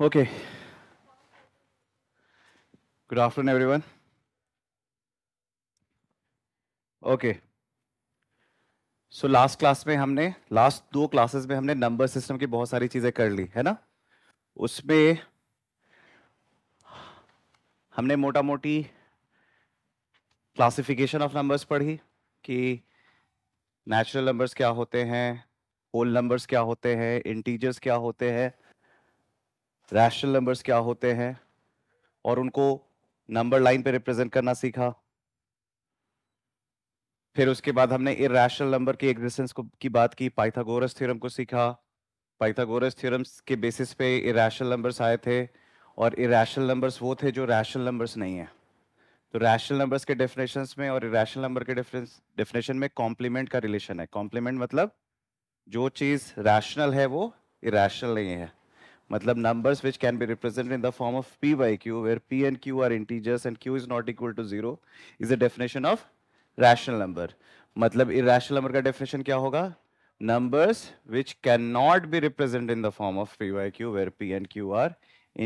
Okay. Good afternoon, everyone. Okay. So last class में हमने last दो क्लासेस में हमने नंबर सिस्टम की बहुत सारी चीज़ें कर ली है ना उसमें हमने मोटा मोटी क्लासिफिकेशन ऑफ नंबर्स पढ़ी कि नेचुरल नंबर्स क्या होते हैं होल नंबर्स क्या होते हैं इंटीजर्स क्या होते हैं रैशनल नंबर्स क्या होते हैं और उनको नंबर लाइन पे रिप्रेजेंट करना सीखा फिर उसके बाद हमने इरेशनल नंबर की एग्जिस्टेंस को की बात की पाइथागोरस थ्योरम को सीखा पाइथागोरस थ्योरम्स के बेसिस पे इरेशनल नंबर्स आए थे और इरेशनल नंबर्स वो थे जो रैशनल नंबर्स नहीं है तो रैशनल नंबर्स के डेफिनेशन में और रैशनल नंबर के डेफिनेशन में कॉम्प्लीमेंट का रिलेशन है कॉम्प्लीमेंट मतलब जो चीज़ रैशनल है वो इरेशनल नहीं है मतलब numbers which can be represented in the form of p by q where p and q are integers and q is not equal to zero is a definition of rational number मतलब irrational number का definition क्या होगा numbers which can not be represented in the form of p by q where p and q are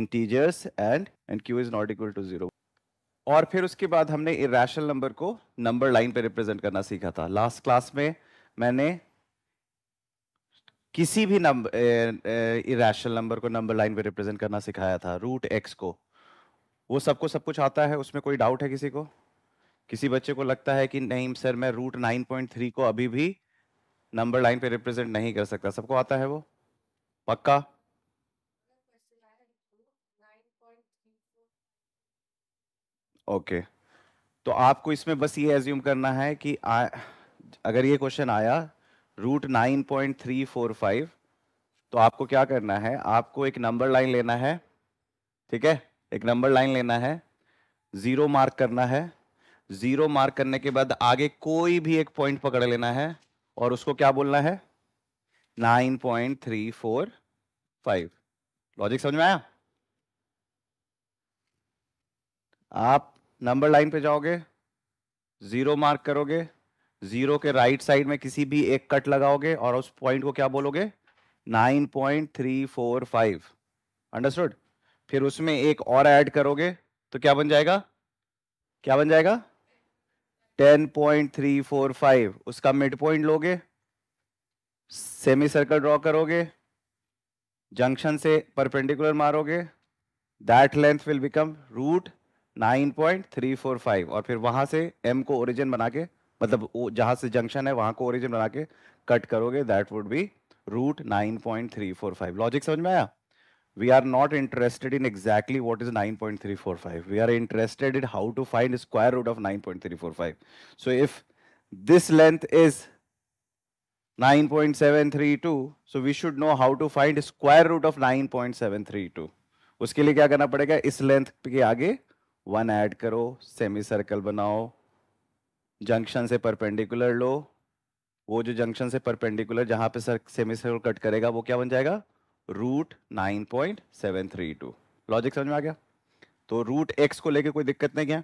integers and and q is not equal to zero और फिर उसके बाद हमने irrational number को number line पर represent करना सीखा था लास्ट क्लास में मैंने किसी भी नंबर इेशनल नंबर को नंबर लाइन पे रिप्रेजेंट करना सिखाया था रूट एक्स को वो सबको सब कुछ आता है उसमें कोई डाउट है किसी को किसी बच्चे को लगता है कि नहीं सर मैं रूट नाइन पॉइंट थ्री को अभी भी नंबर लाइन पे रिप्रेजेंट नहीं कर सकता सबको आता है वो पक्का ओके okay. तो आपको इसमें बस ये एज्यूम करना है कि आ, अगर ये क्वेश्चन आया root nine point three four five तो आपको क्या करना है आपको एक नंबर लाइन लेना है ठीक है एक नंबर लाइन लेना है ज़ीरो मार्क करना है ज़ीरो मार्क करने के बाद आगे कोई भी एक पॉइंट पकड़ लेना है और उसको क्या बोलना है nine point three four five logic समझ में आया आप नंबर लाइन पे जाओगे ज़ीरो मार्क करोगे जीरो के राइट साइड में किसी भी एक कट लगाओगे और उस पॉइंट को क्या बोलोगे nine point three four five understood फिर उसमें एक और ऐड करोगे तो क्या बन जाएगा क्या बन जाएगा ten point three four five उसका मिड पॉइंट लोगे सेमी सर्कल ड्रॉ करोगे जंक्शन से परपेंडिकुलर मारोगे that length will become root nine point three four five और फिर वहां से एम को ओरिजिन बना के मतलब जहां से जंक्शन है वहां को ओरिजिन बना के कट करोगे that would be root nine point three four five logic समझ में आया we are not interested in exactly what is nine point three four five we are interested in how to find square root of nine point three four five so if this length is nine point seven three two so we should know how to find square root of nine point seven three to उसके लिए क्या करना पड़ेगा इस length के आगे one add करो semi circle बनाओ जंक्शन से परपेंडिकुलर लो वो जो जंक्शन से परपेंडिकुलर जहां पे सर सेमी सर्कल कट करेगा वो क्या बन जाएगा root nine point seven three two logic समझ में आ गया तो रूट एक्स को लेके कोई दिक्कत नहीं क्या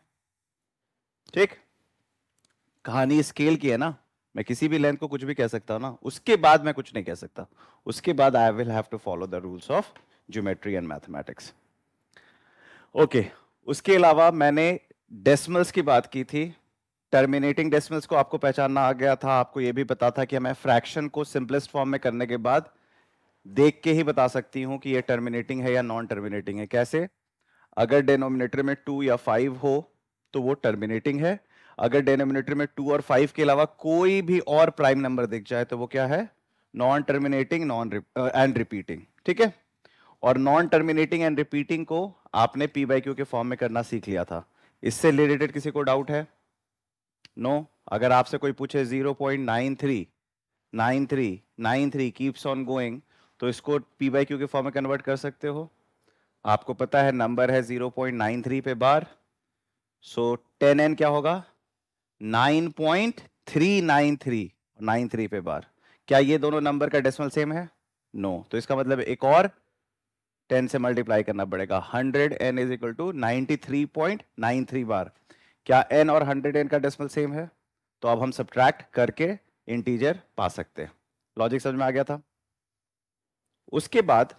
ठीक कहानी स्केल की है ना मैं किसी भी लेंथ को कुछ भी कह सकता हूं ना उसके बाद मैं कुछ नहीं कह सकता उसके बाद I will have to follow the rules of geometry and mathematics okay उसके अलावा मैंने डेसिमल्स की बात की थी टर्मिनेटिंग डेसिमल्स को आपको पहचानना आ गया था आपको ये भी पता था कि मैं फ्रैक्शन को सिंपलेस्ट फॉर्म में करने के बाद देख के ही बता सकती हूँ कि ये टर्मिनेटिंग है या नॉन टर्मिनेटिंग है कैसे अगर डेनोमिनेटर में टू या फाइव हो तो वो टर्मिनेटिंग है अगर डेनोमिनेटर में टू और फाइव के अलावा कोई भी और प्राइम नंबर दिख जाए तो वो क्या है non terminating non and repeating ठीक है और नॉन टर्मिनेटिंग एंड रिपीटिंग को आपने पी बाई क्यू के फॉर्म में करना सीख लिया था इससे रिलेटेड किसी को डाउट है नो अगर आपसे कोई पूछे zero point nine three nine three nine three keeps on going तो इसको पी बाई क्यू के फॉर्म में कन्वर्ट कर सकते हो आपको पता है नंबर है जीरो पॉइंट नाइन थ्री पे बार सो टेन एन क्या होगा nine point three nine three nine three पे बार क्या ये दोनों नंबर का डेसिमल सेम है नो no. तो इसका मतलब एक और टेन से मल्टीप्लाई करना पड़ेगा hundred n is equal to ninety three point nine three bar क्या एन और हंड्रेड एन का डेसिमल सेम है तो अब हम सब्ट्रैक्ट करके इंटीजर पा सकते हैं लॉजिक समझ में आ गया था उसके बाद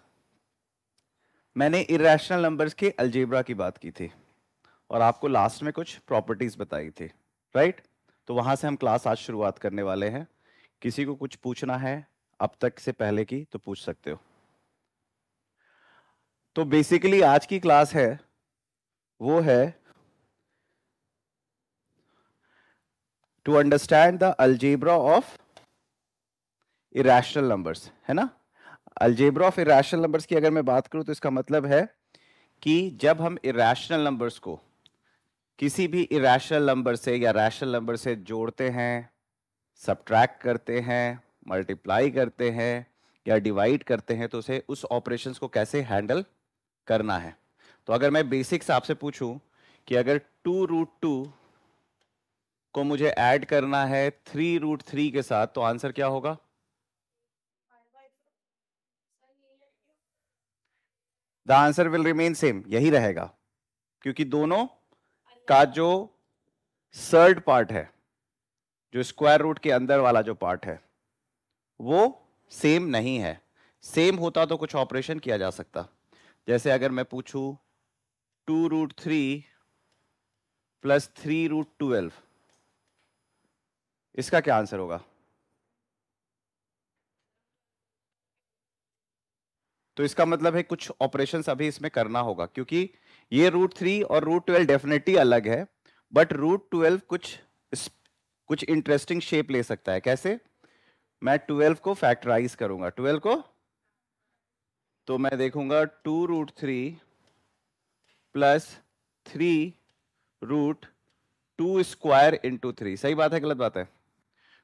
मैंने इरेशनल नंबर्स के अल्जेब्रा की बात की थी और आपको लास्ट में कुछ प्रॉपर्टीज बताई थी राइट तो वहां से हम क्लास आज शुरुआत करने वाले हैं किसी को कुछ पूछना है अब तक से पहले की तो पूछ सकते हो तो बेसिकली आज की क्लास है वो है to understand the algebra of irrational numbers है ना algebra of irrational numbers की अगर मैं बात करूं तो इसका मतलब है कि जब हम irrational numbers को किसी भी irrational नंबर से या रैशनल नंबर से जोड़ते हैं subtract करते हैं मल्टीप्लाई करते हैं या डिवाइड करते हैं तो उसे उस operations को कैसे हैंडल करना है तो अगर मैं बेसिक्स आपसे पूछूं कि अगर टू रूट टू को मुझे ऐड करना है थ्री रूट थ्री के साथ तो आंसर क्या होगा the answer will remain same यही रहेगा क्योंकि दोनों का जो सर्ड पार्ट है जो स्क्वायर रूट के अंदर वाला जो पार्ट है वो सेम नहीं है सेम होता तो कुछ ऑपरेशन किया जा सकता जैसे अगर मैं पूछूं two root three plus three root twelve इसका क्या आंसर होगा तो इसका मतलब है कुछ ऑपरेशन अभी इसमें करना होगा क्योंकि ये रूट थ्री और रूट ट्वेल्व डेफिनेटली अलग है बट रूट ट्वेल्व कुछ कुछ इंटरेस्टिंग शेप ले सकता है कैसे मैं ट्वेल्व को फैक्टराइज करूंगा ट्वेल्व को तो मैं देखूंगा two root three plus three root two square into three सही बात है गलत बात है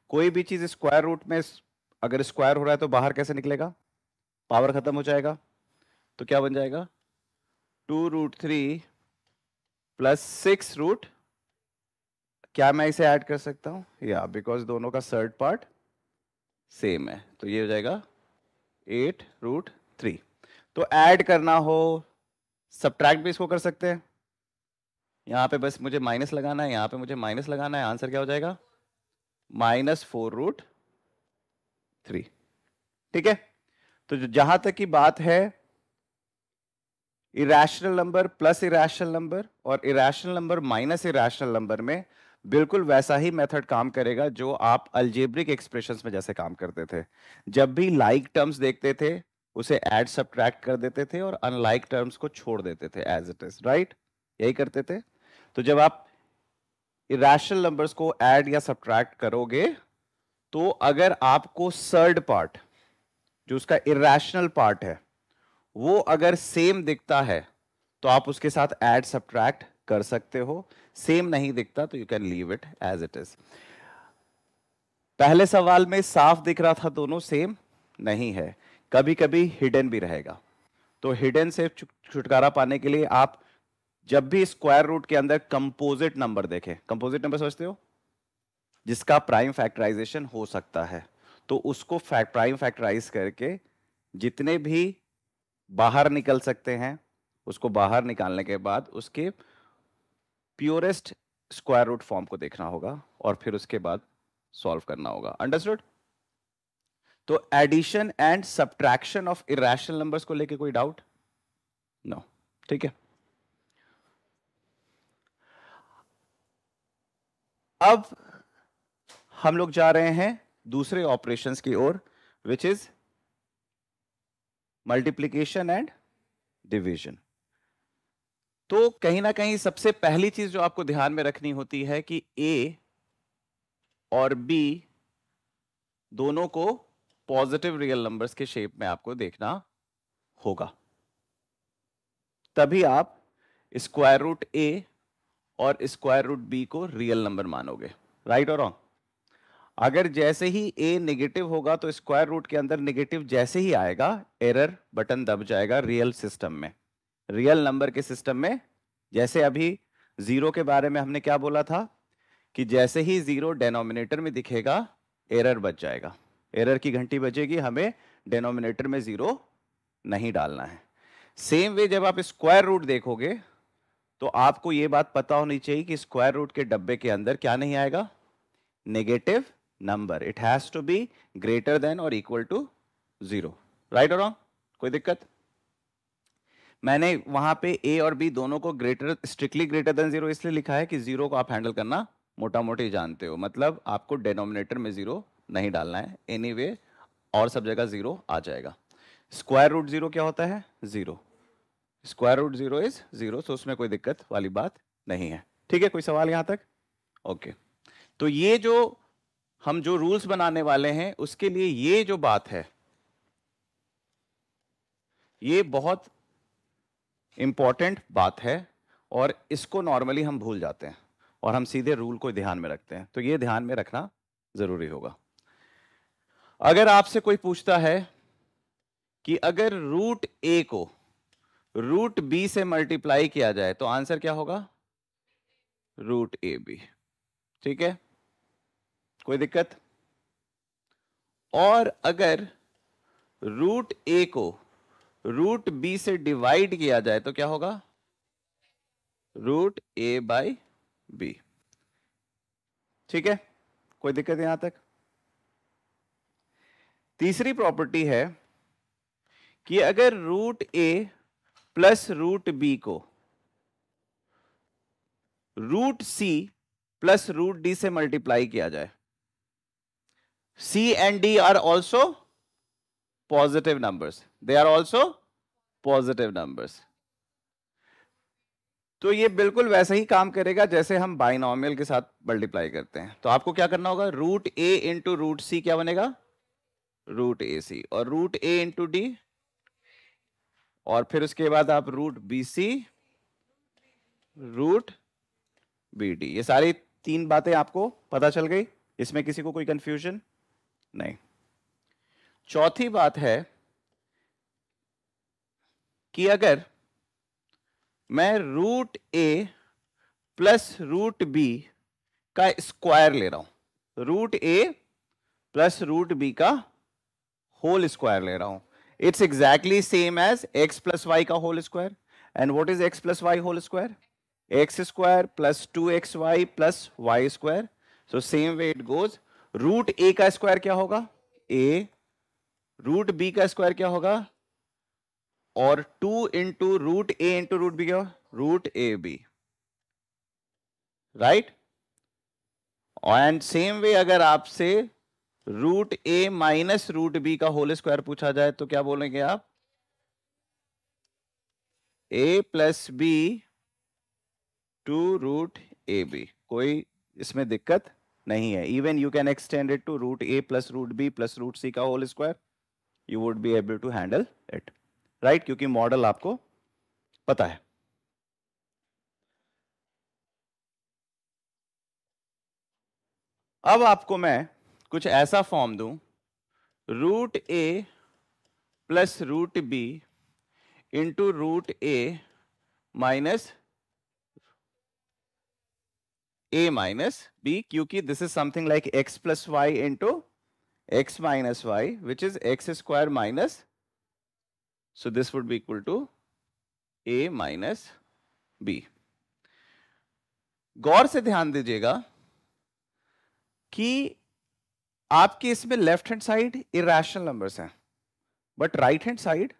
कोई भी चीज स्क्वायर रूट में अगर स्क्वायर हो रहा है तो बाहर कैसे निकलेगा पावर खत्म हो जाएगा तो क्या बन जाएगा two root three plus six root क्या मैं इसे ऐड कर सकता हूँ या बिकॉज दोनों का सर्ड पार्ट सेम है तो ये हो जाएगा एट रूट थ्री तो ऐड करना हो सब्ट्रैक्ट भी इसको कर सकते हैं यहाँ पे बस मुझे माइनस लगाना है यहाँ पे मुझे माइनस लगाना है आंसर क्या हो जाएगा माइनस फोर रूट थ्री ठीक है तो जहां तक की बात है irrational number plus irrational number और irrational number minus irrational number में बिल्कुल वैसा ही मेथड काम करेगा जो आप अल्जेब्रिक एक्सप्रेशंस में जैसे काम करते थे जब भी लाइक like टर्म्स देखते थे उसे एड सब्ट्रैक्ट कर देते थे और अनलाइक टर्म्स को छोड़ देते थे एज इट इज राइट यही करते थे तो जब आप इेशनल नंबर्स को ऐड या सब्ट्रैक्ट करोगे तो अगर आपको सर्ड पार्ट जो उसका इेशनल पार्ट है वो अगर सेम दिखता है तो आप उसके साथ ऐड सब्ट्रैक्ट कर सकते हो सेम नहीं दिखता तो you can leave it as it is पहले सवाल में साफ दिख रहा था दोनों सेम नहीं है कभी कभी हिडन भी रहेगा तो हिडन से छुटकारा पाने के लिए आप जब भी स्क्वायर रूट के अंदर कंपोजिट नंबर देखे कंपोजिट नंबर समझते हो जिसका प्राइम फैक्टराइजेशन हो सकता है तो उसको फैक्ट प्राइम फैक्टराइज करके जितने भी बाहर निकल सकते हैं उसको बाहर निकालने के बाद उसके प्योरेस्ट स्क्वायर रूट फॉर्म को देखना होगा और फिर उसके बाद सॉल्व करना होगा अंडरस्टूड तो addition and subtraction of irrational numbers को लेके कोई डाउट नो no. ठीक है अब हम लोग जा रहे हैं दूसरे ऑपरेशन की ओर which is multiplication and division तो कहीं ना कहीं सबसे पहली चीज जो आपको ध्यान में रखनी होती है कि ए और बी दोनों को पॉजिटिव रियल नंबर्स के शेप में आपको देखना होगा तभी आप स्क्वायर रूट ए और स्क्वायर रूट बी को रियल नंबर मानोगे राइट और रॉन्ग अगर जैसे ही ए नेगेटिव होगा तो स्क्वायर रूट के अंदर नेगेटिव जैसे ही आएगा एरर बटन दब जाएगा रियल सिस्टम में रियल नंबर के सिस्टम में जैसे अभी जीरो के बारे में हमने क्या बोला था कि जैसे ही जीरो डेनोमिनेटर में दिखेगा एरर बच जाएगा एरर की घंटी बजेगी हमें डेनोमिनेटर में जीरो नहीं डालना है सेम वे जब आप स्क्वायर रूट देखोगे तो आपको ये बात पता होनी चाहिए कि स्क्वायर रूट के डब्बे के अंदर क्या नहीं आएगा negative number it has to be greater than और इक्वल टू जीरो राइट और कोई दिक्कत मैंने वहां पे ए और बी दोनों को greater strictly greater than zero इसलिए लिखा है कि जीरो को आप हैंडल करना मोटा मोटी जानते हो मतलब आपको डेनोमिनेटर में जीरो नहीं डालना है एनी anyway, और सब जगह जीरो आ जाएगा स्क्वायर रूट जीरो क्या होता है zero square root zero is zero so उसमें कोई दिक्कत वाली बात नहीं है ठीक है कोई सवाल यहां तक ओके okay. तो ये जो हम जो रूल्स बनाने वाले हैं उसके लिए ये जो बात है ये बहुत इंपॉर्टेंट बात है और इसको नॉर्मली हम भूल जाते हैं और हम सीधे रूल को ध्यान में रखते हैं तो ये ध्यान में रखना ज़रूरी होगा अगर आपसे कोई पूछता है कि अगर रूट ए को रूट बी से मल्टीप्लाई किया जाए तो आंसर क्या होगा रूट ए बी ठीक है कोई दिक्कत और अगर रूट ए को रूट बी से डिवाइड किया जाए तो क्या होगा रूट ए बाई बी ठीक है कोई दिक्कत यहां तक तीसरी प्रॉपर्टी है कि अगर root a plus root b को root c plus root d से मल्टीप्लाई किया जाए c and d are also positive numbers they are also positive numbers तो ये बिल्कुल वैसे ही काम करेगा जैसे हम बाइनॉमियल के साथ मल्टीप्लाई करते हैं तो आपको क्या करना होगा root a into root c क्या बनेगा रूट ए सी और रूट ए इंटू डी और फिर उसके बाद आप root b c root b d ये सारी तीन बातें आपको पता चल गई इसमें किसी को कोई कंफ्यूजन नहीं चौथी बात है कि अगर मैं root a plus root b का स्क्वायर ले रहा हूं root a plus root b का होल स्क्वायर ले रहा हूं it's exactly same as x plus y का whole square and what is x plus y whole square x square plus two x y plus y square so same way it goes root a का square क्या होगा a root b का square क्या होगा और two into root a into root b क्या root a b right and same way अगर आपसे root a minus root b का होल स्क्वायर पूछा जाए तो क्या बोलेंगे आप a plus b two root a b कोई इसमें दिक्कत नहीं है even you can extend it to root a plus root b plus root c का whole square you would be able to handle it right क्योंकि model आपको पता है अब आपको मैं कुछ ऐसा फॉर्म दूं root a plus root b into root a minus a minus b क्योंकि this is something like x plus y into x minus y which is x square minus so this would be equal to a minus b गौर से ध्यान दीजिएगा कि आपके इसमें left hand side irrational numbers हैं but right hand side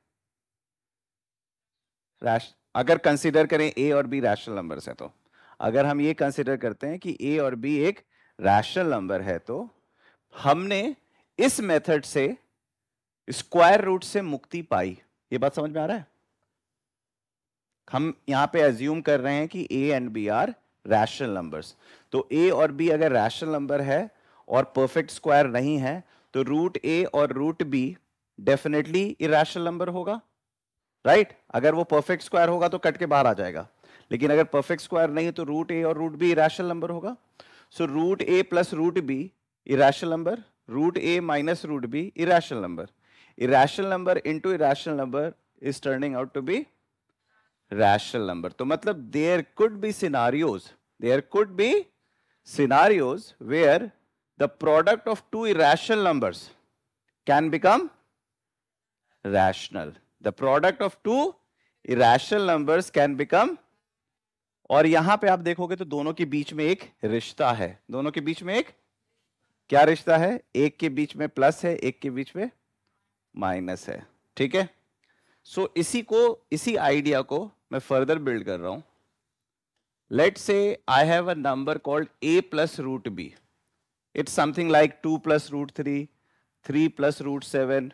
रैश अगर कंसीडर करें ए और बी रैशनल नंबर्स है तो अगर हम ये कंसीडर करते हैं कि ए और बी एक रैशनल नंबर है तो हमने इस मेथड से स्क्वायर रूट से मुक्ति पाई ये बात समझ में आ रहा है हम यहां पे एज्यूम कर रहे हैं कि a and b are rational numbers तो ए और बी अगर रैशनल नंबर है और परफेक्ट स्क्वायर नहीं है तो रूट ए और root b definitely irrational number होगा राइट right? अगर वो परफेक्ट स्क्वायर होगा तो कट के बाहर आ जाएगा लेकिन अगर परफेक्ट स्क्वायर नहीं तो रूट ए और रूट बी इराशनल नंबर होगा so root a plus root b irrational number root a minus root b irrational number irrational number into irrational number is turning out to be rational number तो मतलब there could be scenarios there could be scenarios where the product of two irrational numbers can become rational. The product of two irrational numbers can become और यहां पे आप देखोगे तो दोनों के बीच में एक रिश्ता है दोनों के बीच में एक क्या रिश्ता है एक के बीच में प्लस है एक के बीच में माइनस है ठीक है सो so, इसी को इसी आइडिया को मैं फर्दर बिल्ड कर रहा हूं let say I have a number called a plus root b It's something like 2 plus root 3, 3 plus root 7,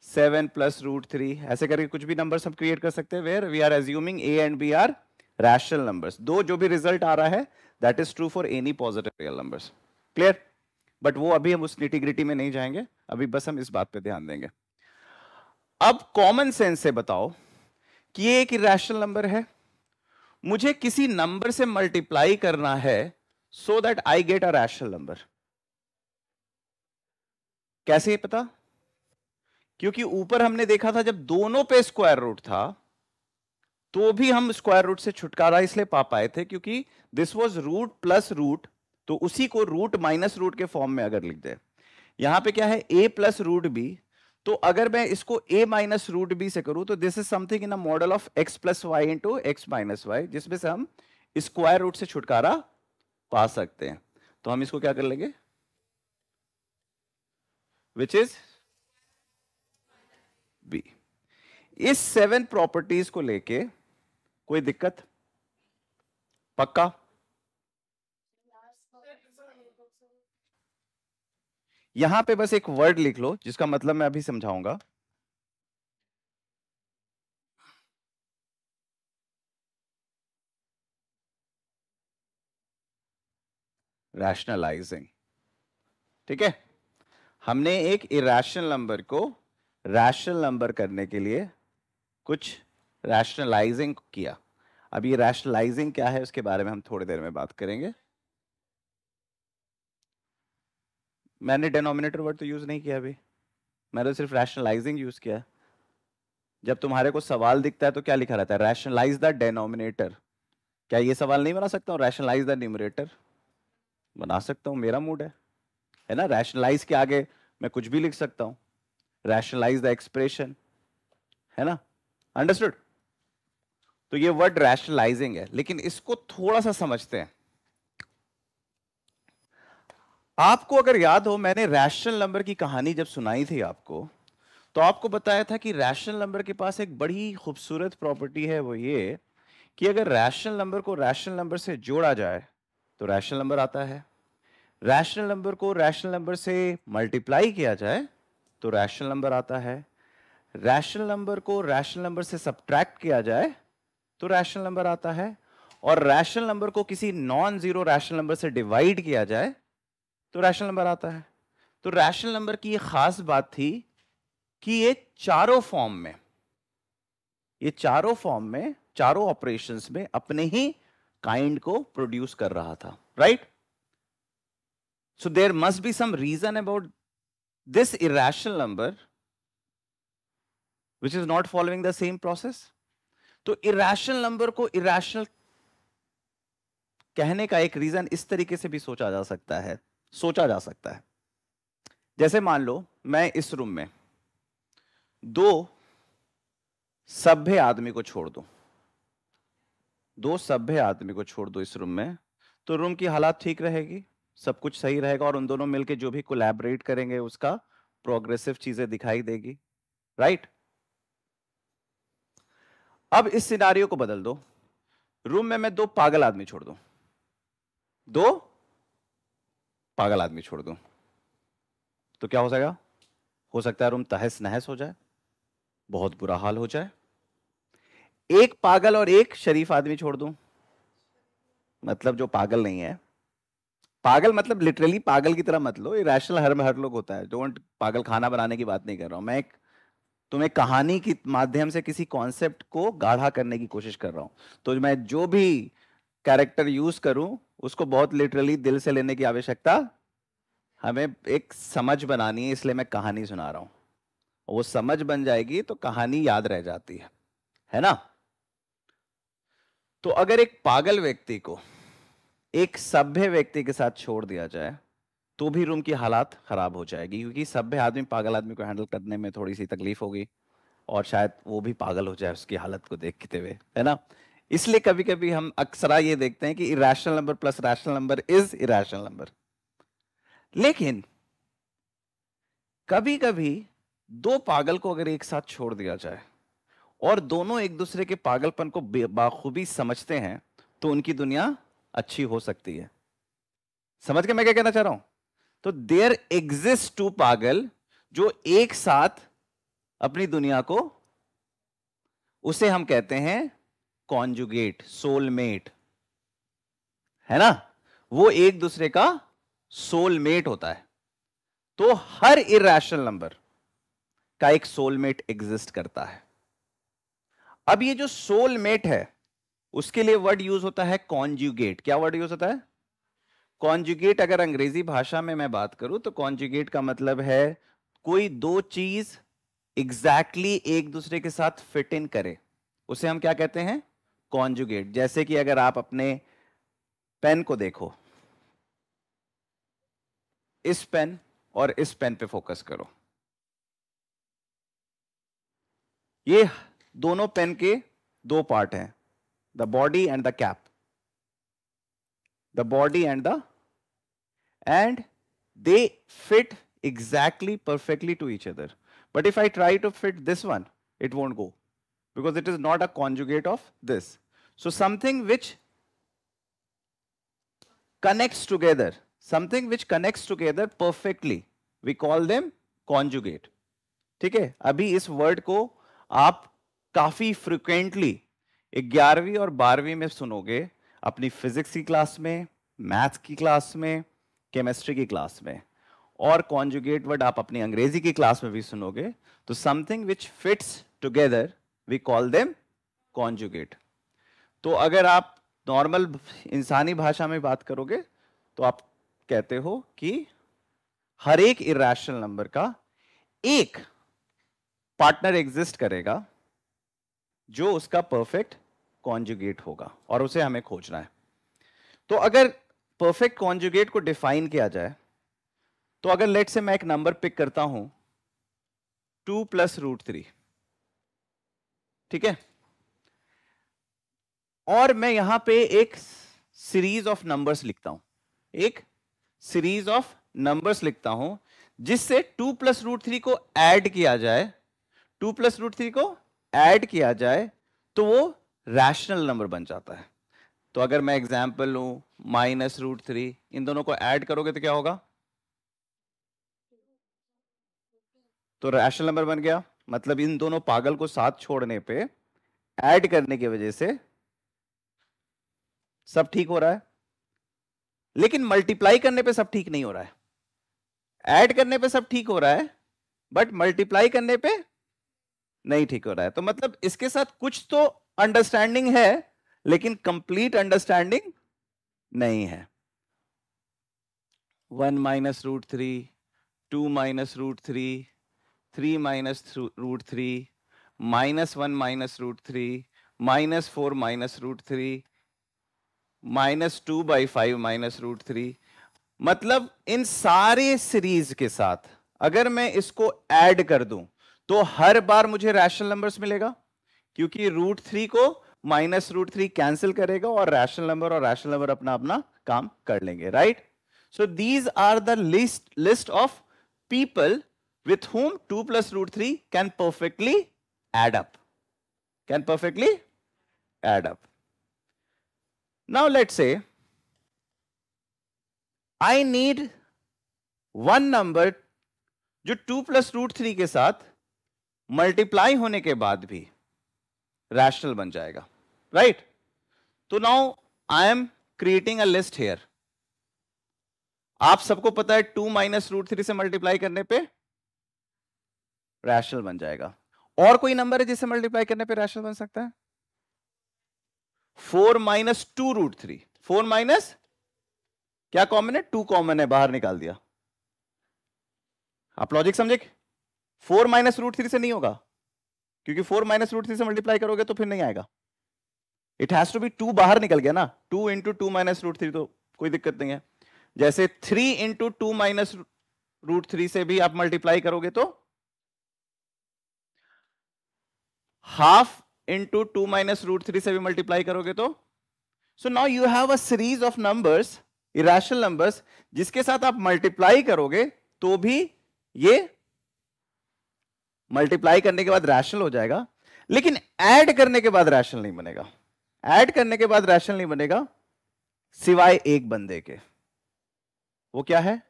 7 plus root 3. ऐसे करके कुछ भी numbers हम create कर सकते हैं where we are assuming a and b are rational numbers. दो जो भी result आ रहा है that is true for any positive real numbers. Clear? But वो अभी हम उस nitty gritty में नहीं जाएंगे अभी बस हम इस बात पे ध्यान देंगे अब कॉमन सेंस से बताओ कि ये एक इरेशनल नंबर है मुझे किसी नंबर से मल्टीप्लाई करना है so that I get a rational number कैसे पता क्योंकि ऊपर हमने देखा था जब दोनों पे स्क्वायर रूट था तो भी हम स्क्वायर रूट से छुटकारा इसलिए पा पाए थे क्योंकि this was root plus root तो उसी को रूट माइनस रूट के फॉर्म में अगर लिख दे यहां पे क्या है ए प्लस रूट बी तो अगर मैं इसको ए माइनस रूट बी से करूं तो this is something in a model of x plus y into x minus y जिसमें से हम स्क्वायर रूट से छुटकारा पा सकते हैं तो हम इसको क्या कर लेंगे विच इज बी इस सेवन प्रॉपर्टीज को लेके कोई दिक्कत पक्का यहां पे बस एक वर्ड लिख लो जिसका मतलब मैं अभी समझाऊंगा रैशनलाइजिंग ठीक है हमने एक इरेशनल नंबर को रैशनल नंबर करने के लिए कुछ रैशनलाइजिंग किया अब ये रैशनलाइजिंग क्या है उसके बारे में हम थोड़ी देर में बात करेंगे मैंने डेनोमिनेटर वर्ड तो यूज़ नहीं किया अभी मैंने सिर्फ रैशनलाइजिंग यूज़ किया जब तुम्हारे को सवाल दिखता है तो क्या लिखा रहता है रैशनलाइज द डेनोमिनेटर क्या ये सवाल नहीं बना सकता हूँ रैशनलाइज द न्यूमरेटर बना सकता हूँ मेरा मूड है है ना रैशनलाइज के आगे मैं कुछ भी लिख सकता हूं रैशनलाइज द एक्सप्रेशन है ना अंडरस्टूड तो ये वर्ड रैशनलाइजिंग है लेकिन इसको थोड़ा सा समझते हैं आपको अगर याद हो मैंने रैशनल नंबर की कहानी जब सुनाई थी आपको तो आपको बताया था कि रैशनल नंबर के पास एक बड़ी खूबसूरत प्रॉपर्टी है वो ये कि अगर रैशनल नंबर को रैशनल नंबर से जोड़ा जाए तो रैशनल नंबर आता है रैशनल नंबर को रैशनल नंबर से मल्टीप्लाई किया जाए तो रैशनल नंबर आता है रैशनल नंबर को रैशनल नंबर से सब्ट्रैक्ट किया जाए तो रैशनल नंबर आता है और रैशनल नंबर को किसी नॉन जीरो रैशनल नंबर से डिवाइड किया जाए तो रैशनल नंबर आता है तो रैशनल नंबर की ये खास बात थी कि ये चारों फॉर्म में ये चारों फॉर्म में चारों ऑपरेशंस में अपने ही काइंड को प्रोड्यूस कर रहा था right right? So there must be some reason about this irrational number which is not following the same process. तो irrational number को irrational कहने का एक reason इस तरीके से भी सोचा जा सकता है सोचा जा सकता है जैसे मान लो मैं इस रूम में दो सभ्य आदमी को छोड़ दो दो सभ्य आदमी को छोड़ दो इस रूम में तो रूम की हालात ठीक रहेगी सब कुछ सही रहेगा और उन दोनों मिलके जो भी कोलैबोरेट करेंगे उसका प्रोग्रेसिव चीजें दिखाई देगी राइट अब इस सिनारियो को बदल दो रूम में मैं दो पागल आदमी छोड़ दू दो पागल आदमी छोड़ दू तो क्या हो सकेगा हो सकता है रूम तहस नहस हो जाए बहुत बुरा हाल हो जाए एक पागल और एक शरीफ आदमी छोड़ दू मतलब जो पागल नहीं है पागल मतलब लिटरली पागल की तरह मत लो इरेशनल हर हर लोग होता है डोंट पागल खाना बनाने की बात नहीं कर रहा हूँ मैं एक तुम्हें कहानी के माध्यम से किसी कॉन्सेप्ट को गाढ़ा करने की कोशिश कर रहा हूँ तो मैं जो भी कैरेक्टर यूज करूँ उसको बहुत लिटरली दिल से लेने की आवश्यकता हमें एक समझ बनानी है इसलिए मैं कहानी सुना रहा हूँ वो समझ बन जाएगी तो कहानी याद रह जाती है है ना तो अगर एक पागल व्यक्ति को एक सभ्य व्यक्ति के साथ छोड़ दिया जाए तो भी रूम की हालात खराब हो जाएगी क्योंकि सभ्य आदमी पागल आदमी को हैंडल करने में थोड़ी सी तकलीफ होगी और शायद वो भी पागल हो जाए उसकी हालत को देखते हुए है ना इसलिए कभी कभी हम अक्सरा ये देखते हैं कि irrational number plus rational number is irrational number लेकिन कभी कभी दो पागल को अगर एक साथ छोड़ दिया जाए और दोनों एक दूसरे के पागलपन को बाखूबी समझते हैं तो उनकी दुनिया अच्छी हो सकती है समझ के मैं क्या कहना चाह रहा हूं तो देयर एग्जिस्ट टू पागल जो एक साथ अपनी दुनिया को उसे हम कहते हैं कॉन्जुगेट सोलमेट है ना वो एक दूसरे का सोलमेट होता है तो हर इेशनल नंबर का एक सोलमेट एग्जिस्ट करता है अब ये जो सोलमेट है उसके लिए वर्ड यूज होता है कॉन्जुगेट क्या वर्ड यूज होता है कॉन्जुगेट अगर अंग्रेजी भाषा में मैं बात करूं तो कॉन्जुगेट का मतलब है कोई दो चीज एग्जैक्टली exactly एक दूसरे के साथ फिट इन करे उसे हम क्या कहते हैं कॉन्जुगेट जैसे कि अगर आप अपने पेन को देखो इस पेन और इस पेन पे फोकस करो ये दोनों पेन के दो पार्ट हैं the body and the cap. The body and the and they fit exactly perfectly to each other. But if I try to fit this one, it won't go because it is not a conjugate of this. So something which connects together, something which connects together perfectly, we call them conjugate. ठीक है अभी इस word को आप काफ़ी frequently ग्यारहवीं और बारहवीं में सुनोगे अपनी फिजिक्स की क्लास में मैथ्स की क्लास में केमिस्ट्री की क्लास में और कॉन्जुगेट वर्ड आप अपनी अंग्रेजी की क्लास में भी सुनोगे तो something which fits together we call them conjugate तो अगर आप नॉर्मल इंसानी भाषा में बात करोगे तो आप कहते हो कि हर एक इेशनल नंबर का एक पार्टनर एग्जिस्ट करेगा जो उसका परफेक्ट कॉन्जुगेट होगा और उसे हमें खोजना है तो अगर परफेक्ट कॉन्जुगेट को डिफाइन किया जाए तो अगर लेट से मैं एक नंबर पिक करता हूं टू प्लस रूट थ्री ठीक है और मैं यहां पे एक सीरीज ऑफ नंबर्स लिखता हूं एक सीरीज ऑफ नंबर्स लिखता हूं जिससे टू प्लस रूट थ्री को ऐड किया जाए टू प्लस रूट थ्री को ऐड किया जाए तो वो रैशनल नंबर बन जाता है तो अगर मैं एग्जाम्पल लूँ माइनस रूट थ्री इन दोनों को ऐड करोगे तो क्या होगा तो रैशनल नंबर बन गया मतलब इन दोनों पागल को साथ छोड़ने पे ऐड करने की वजह से सब ठीक हो रहा है लेकिन मल्टीप्लाई करने पे सब ठीक नहीं हो रहा है ऐड करने पे सब ठीक हो रहा है बट मल्टीप्लाई करने पे नहीं ठीक हो रहा है तो मतलब इसके साथ कुछ तो अंडरस्टैंडिंग है लेकिन कंप्लीट अंडरस्टैंडिंग नहीं है one minus root three two minus root three three minus root three minus one minus root three minus four minus root three minus two by five minus root three मतलब इन सारे series के साथ अगर मैं इसको ऐड कर दूं तो हर बार मुझे रैशनल नंबर्स मिलेगा क्योंकि रूट थ्री को माइनस रूट थ्री कैंसिल करेगा और रैशनल नंबर और रैशनल नंबर अपना अपना काम कर लेंगे right so these are the list list of people with whom two plus root three can perfectly add up can perfectly add up now let say I need one number जो two plus root three के साथ multiply होने के बाद भी rational बन जाएगा right तो now I am creating a list here आप सबको पता है टू माइनस रूट थ्री से मल्टीप्लाई करने पे रैशनल बन जाएगा और कोई नंबर है जिसे मल्टीप्लाई करने पे रैशनल बन सकता है four minus two root three four minus क्या कॉमन है टू कॉमन है बाहर निकाल दिया आप लॉजिक समझे फोर माइनस रूट थ्री से नहीं होगा क्योंकि फोर माइनस रूट थ्री से मल्टीप्लाई करोगे तो फिर नहीं आएगा it has to be two बाहर निकल गया ना two into two minus root three तो कोई दिक्कत नहीं है जैसे three into two minus root three से भी आप मल्टीप्लाई करोगे तो half into two minus root three से भी मल्टीप्लाई करोगे तो so now you have a series of numbers irrational numbers जिसके साथ आप मल्टीप्लाई करोगे तो भी ये मल्टीप्लाई करने के बाद रैशनल हो जाएगा लेकिन ऐड करने के बाद रैशनल नहीं बनेगा ऐड करने के बाद रैशनल नहीं बनेगा सिवाय एक बंदे के वो क्या है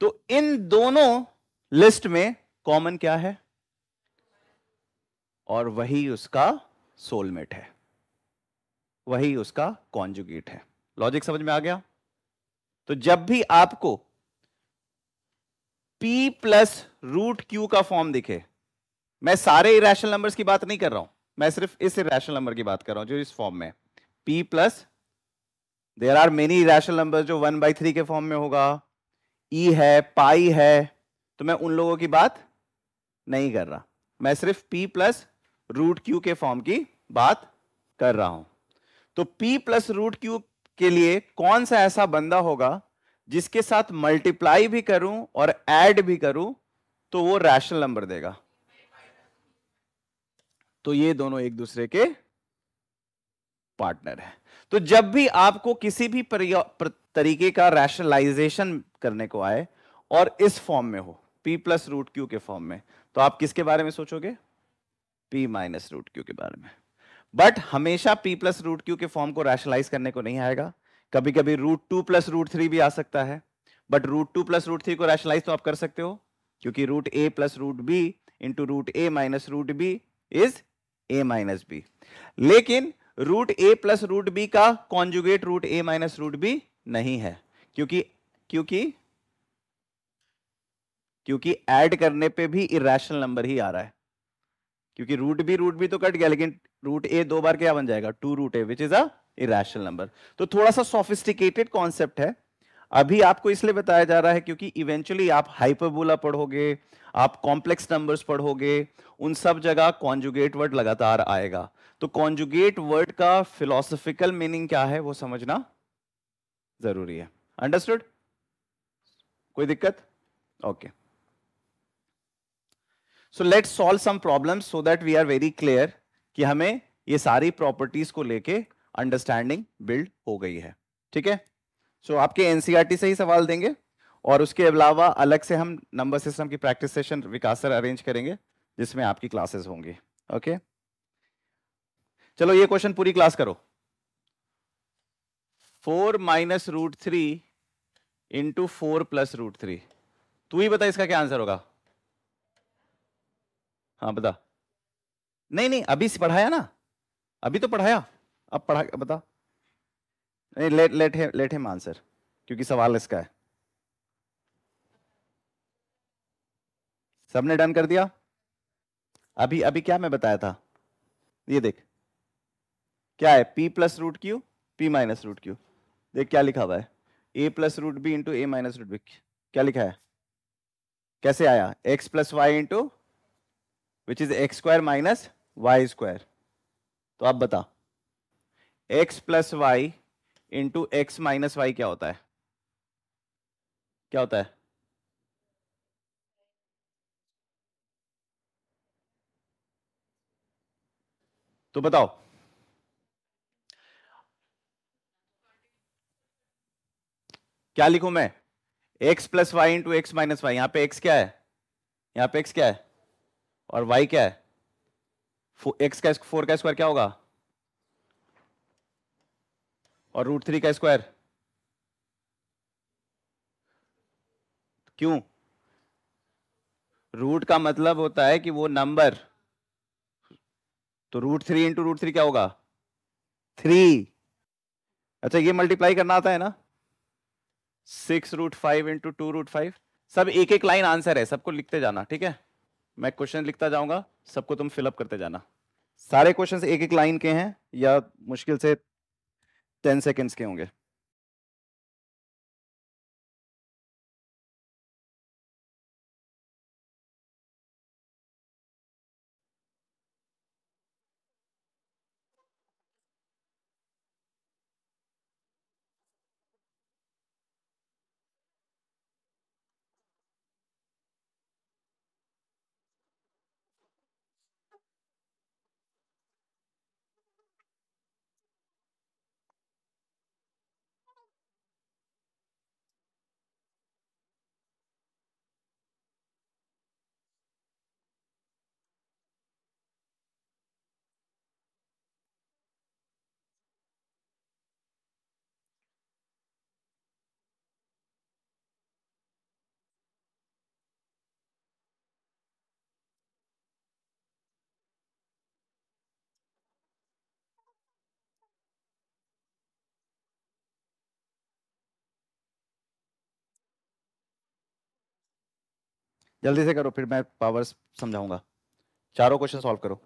तो इन दोनों लिस्ट में कॉमन क्या है और वही उसका सोलमेट है वही उसका कॉन्जुगेट है लॉजिक समझ में आ गया तो जब भी आपको p प्लस रूट क्यू का फॉर्म दिखे मैं सारे इेशनल नंबर की बात नहीं कर रहा हूं मैं सिर्फ इस इेशनल नंबर की बात कर रहा हूं जो इस फॉर्म में p plus there are many irrational number जो वन बाई थ्री के फॉर्म में होगा ई e है पाई है तो मैं उन लोगों की बात नहीं कर रहा मैं सिर्फ p प्लस रूट क्यू के फॉर्म की बात कर रहा हूं तो p प्लस रूट क्यू के लिए कौन सा ऐसा बंदा होगा जिसके साथ मल्टीप्लाई भी करूं और ऐड भी करूं तो वो रैशनल नंबर देगा तो ये दोनों एक दूसरे के पार्टनर है तो जब भी आपको किसी भी तरीके का रैशनलाइजेशन करने को आए और इस फॉर्म में हो p प्लस रूट क्यू के फॉर्म में तो आप किसके बारे में सोचोगे p माइनस रूट क्यू के बारे में बट हमेशा p प्लस रूट क्यू के फॉर्म को रैशनलाइज करने को नहीं आएगा कभी कभी root two plus root three भी आ सकता है but root two plus root three को रैशनलाइज तो आप कर सकते हो क्योंकि root a plus root b into root a minus root b is a minus b लेकिन root a plus root b का conjugate root a minus root b नहीं है क्योंकि क्योंकि क्योंकि ऐड करने पे भी इरेशनल नंबर ही आ रहा है क्योंकि रूट बी रूट बी तो कट गया लेकिन रूट ए दो बार क्या बन जाएगा two root a which is a irrational number तो थोड़ा सा सोफिस्टिकेटेड कॉन्सेप्ट है अभी आपको इसलिए बताया जा रहा है क्योंकि इवेंचुअली आप हाइपरबोला पढ़ोगे आप कॉम्प्लेक्स नंबर्स पढ़ोगे उन सब जगह कॉन्जुगेट वर्ड लगातार आएगा तो कॉन्जुगेट वर्ड का फिलोसफिकल मीनिंग क्या है वो समझना जरूरी है अंडरस्टूड कोई दिक्कत okay so let solve some problem so that we are very clear कि हमें ये सारी प्रॉपर्टीज को लेके अंडरस्टैंडिंग बिल्ड हो गई है ठीक है सो आपके एनसीईआरटी e से ही सवाल देंगे और उसके अलावा अलग से हम नंबर सिस्टम की practice session Vikas sir arrange करेंगे जिसमें आपकी क्लासेस होंगे ओके चलो ये क्वेश्चन पूरी क्लास करो four minus root three into four plus root three तू ही बता इसका क्या आंसर होगा हाँ बता नहीं नहीं अभी पढ़ाया ना अभी तो पढ़ाया अब पढ़ा बता नहीं लेट लेट है लेट मान सर क्योंकि सवाल इसका है सबने डन कर दिया अभी अभी क्या मैं बताया था ये देख क्या है p plus root q p minus root q देख क्या लिखा हुआ है a plus root b into a minus root b क्या लिखा है कैसे आया x plus y into which is x square minus y square तो आप बता x plus y into x minus y क्या होता है क्या होता है तो बताओ क्या लिखू मैं x plus y into x minus y यहां पे x क्या है यहां पे x क्या है और y क्या है x का फोर का स्क्वायर क्या होगा और रूट थ्री का स्क्वायर क्यों रूट का मतलब होता है कि वो नंबर तो root three into root three क्या होगा थ्री अच्छा ये मल्टीप्लाई करना आता है ना six root five into two root five सब एक एक लाइन आंसर है सबको लिखते जाना ठीक है मैं क्वेश्चन लिखता जाऊंगा सबको तुम फिलअप करते जाना सारे क्वेश्चंस एक एक लाइन के हैं या मुश्किल से टेन सेकेंड्स के होंगे जल्दी से करो फिर मैं पावर्स समझाऊंगा चारों क्वेश्चन सॉल्व करो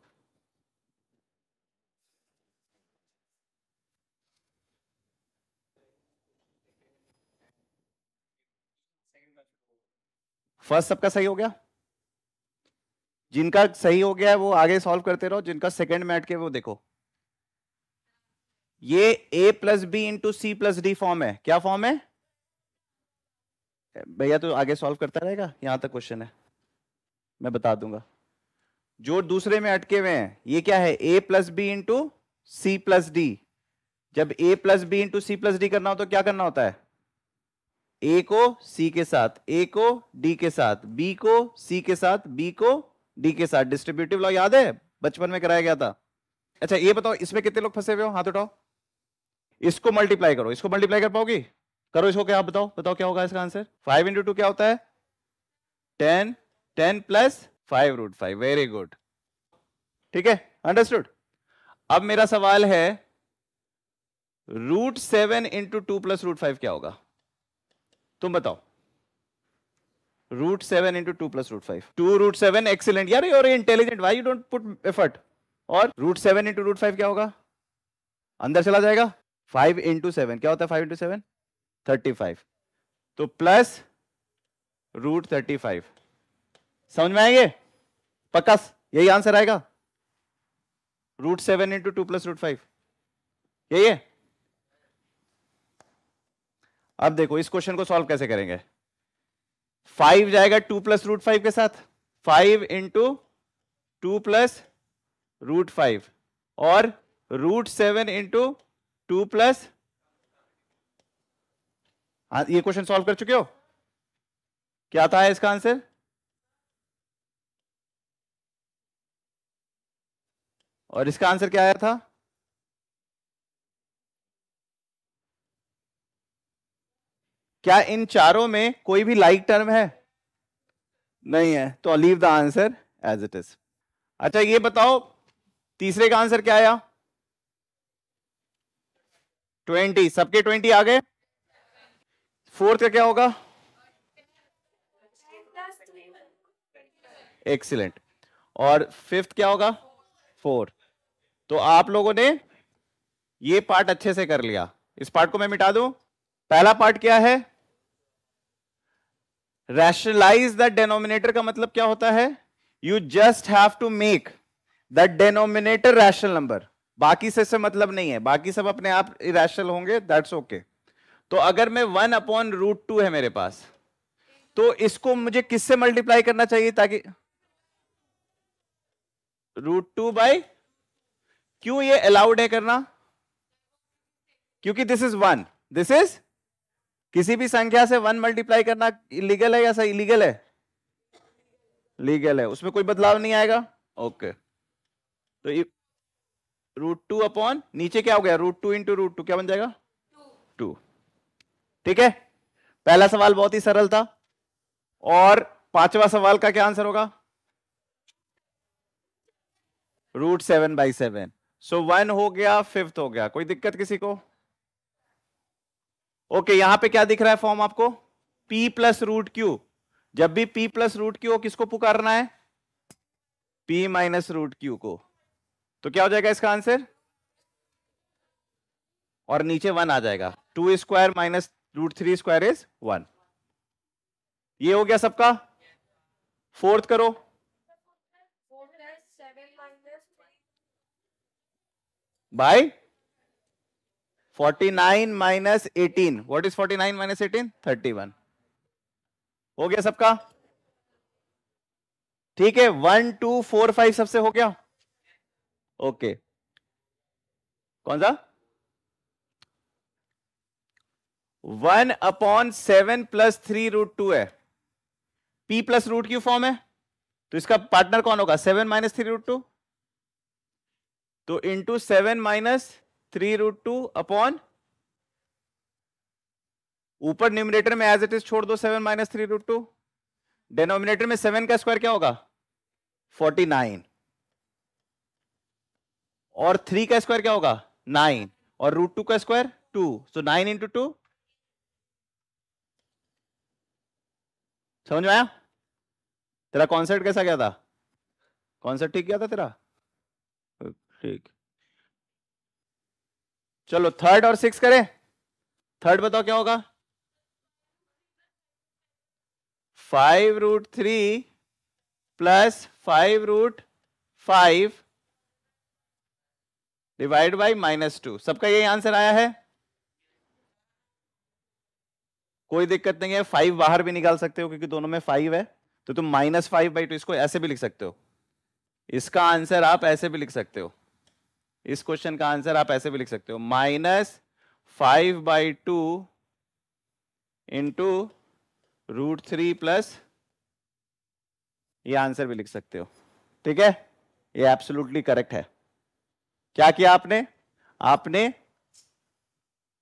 फर्स्ट सबका सही हो गया जिनका सही हो गया है वो आगे सॉल्व करते रहो जिनका सेकंड मैट के वो देखो ये a plus b into c plus d form है क्या फॉर्म है भैया तो आगे सॉल्व करता रहेगा यहाँ तक क्वेश्चन है मैं बता दूंगा जो दूसरे में अटके हुए हैं ये क्या है a plus b into c plus d जब a plus b into c plus d करना हो तो क्या करना होता है ए को सी के साथ ए को डी के साथ बी को सी के साथ बी को डी के साथ डिस्ट्रीब्यूटिव लॉ याद है बचपन में कराया गया था अच्छा ये बताओ इसमें कितने लोग फंसे हुए हो हाथ उठाओ इसको मल्टीप्लाई करो इसको मल्टीप्लाई कर पाओगी करो इसको क्या बताओ बताओ क्या होगा इसका आंसर फाइव इंटू टू क्या होता है ten ten plus five root five very good ठीक है अंडरस्टूड अब मेरा सवाल है root seven into two plus root five क्या होगा तुम बताओ root seven into two plus root five two root seven excellent यार your intelligent why you don't put effort और root seven into root five क्या होगा अंदर चला जाएगा फाइव इंटू सेवन क्या होता है five into seven thirty five तो प्लस रूट थर्टी फाइव समझ में आएंगे पक्का यही आंसर आएगा root seven into two plus root five यही है अब देखो इस क्वेश्चन को सॉल्व कैसे करेंगे फाइव जाएगा टू प्लस रूट फाइव के साथ five into two plus root five और root seven into two plus ये क्वेश्चन सॉल्व कर चुके हो क्या आता है इसका आंसर और इसका आंसर क्या आया था क्या इन चारों में कोई भी लाइक टर्म है नहीं है तो leave the answer as it is अच्छा ये बताओ तीसरे का आंसर क्या आया ट्वेंटी सबके ट्वेंटी आ गए फोर्थ का क्या होगा एक्सीलेंट और फिफ्थ क्या होगा फोर तो आप लोगों ने ये पार्ट अच्छे से कर लिया इस पार्ट को मैं मिटा दूं पहला पार्ट क्या है रैशनलाइज द डेनोमिनेटर का मतलब क्या होता है you just have to make the denominator rational number बाकी से, से मतलब नहीं है बाकी सब अपने आप इेशनल होंगे दैट्स ओके okay. तो अगर मैं वन अपॉन रूट टू है मेरे पास तो इसको मुझे किससे मल्टीप्लाई करना चाहिए ताकि रूट टू बाई क्यों ये अलाउड है करना क्योंकि this is one this is किसी भी संख्या से वन मल्टीप्लाई करना इलीगल है या सही इलीगल है लीगल है उसमें कोई बदलाव नहीं आएगा ओके okay. तो ये रूट टू अपॉन नीचे क्या हो गया root two into root two क्या बन जाएगा टू ठीक है पहला सवाल बहुत ही सरल था और पांचवा सवाल का क्या आंसर होगा root seven by seven so one हो गया फिफ्थ हो गया कोई दिक्कत किसी को ओके यहां पे क्या दिख रहा है फॉर्म आपको p प्लस रूट क्यू जब भी p प्लस रूट क्यू किसको पुकारना है p माइनस रूट क्यू को तो क्या हो जाएगा इसका आंसर और नीचे वन आ जाएगा two square minus root three square is one ये हो गया सबका फोर्थ करो भाई 49 minus eighteen what is forty nine minus eighteen thirty one हो गया सबका ठीक है वन टू फोर फाइव सबसे हो गया ओके okay. कौन सा one upon seven plus three root two है p plus root q form है तो इसका पार्टनर कौन होगा seven minus three root two तो into seven minus three root two upon ऊपर न्यूमिनेटर में एज इट इज छोड़ दो seven minus three root two denominator में सेवन का स्क्वायर क्या होगा फोर्टी नाइन और थ्री का स्क्वायर क्या होगा नाइन और रूट टू का square to so nine into two समझ में आया तेरा कॉन्सर्ट कैसा गया था कॉन्सर्ट ठीक गया था तेरा ठीक चलो थर्ड और सिक्स करें थर्ड बताओ क्या होगा five root three plus five root five divide by minus two सबका यही आंसर आया है कोई दिक्कत नहीं है फाइव बाहर भी निकाल सकते हो क्योंकि दोनों में फाइव है तो तुम माइनस फाइव बाई टू इसको ऐसे भी लिख सकते हो इसका आंसर आप ऐसे भी लिख सकते हो इस क्वेश्चन का आंसर आप ऐसे भी लिख सकते हो minus five by two into root three plus ये आंसर भी लिख सकते हो ठीक है ये एब्सोल्युटली करेक्ट है क्या किया आपने आपने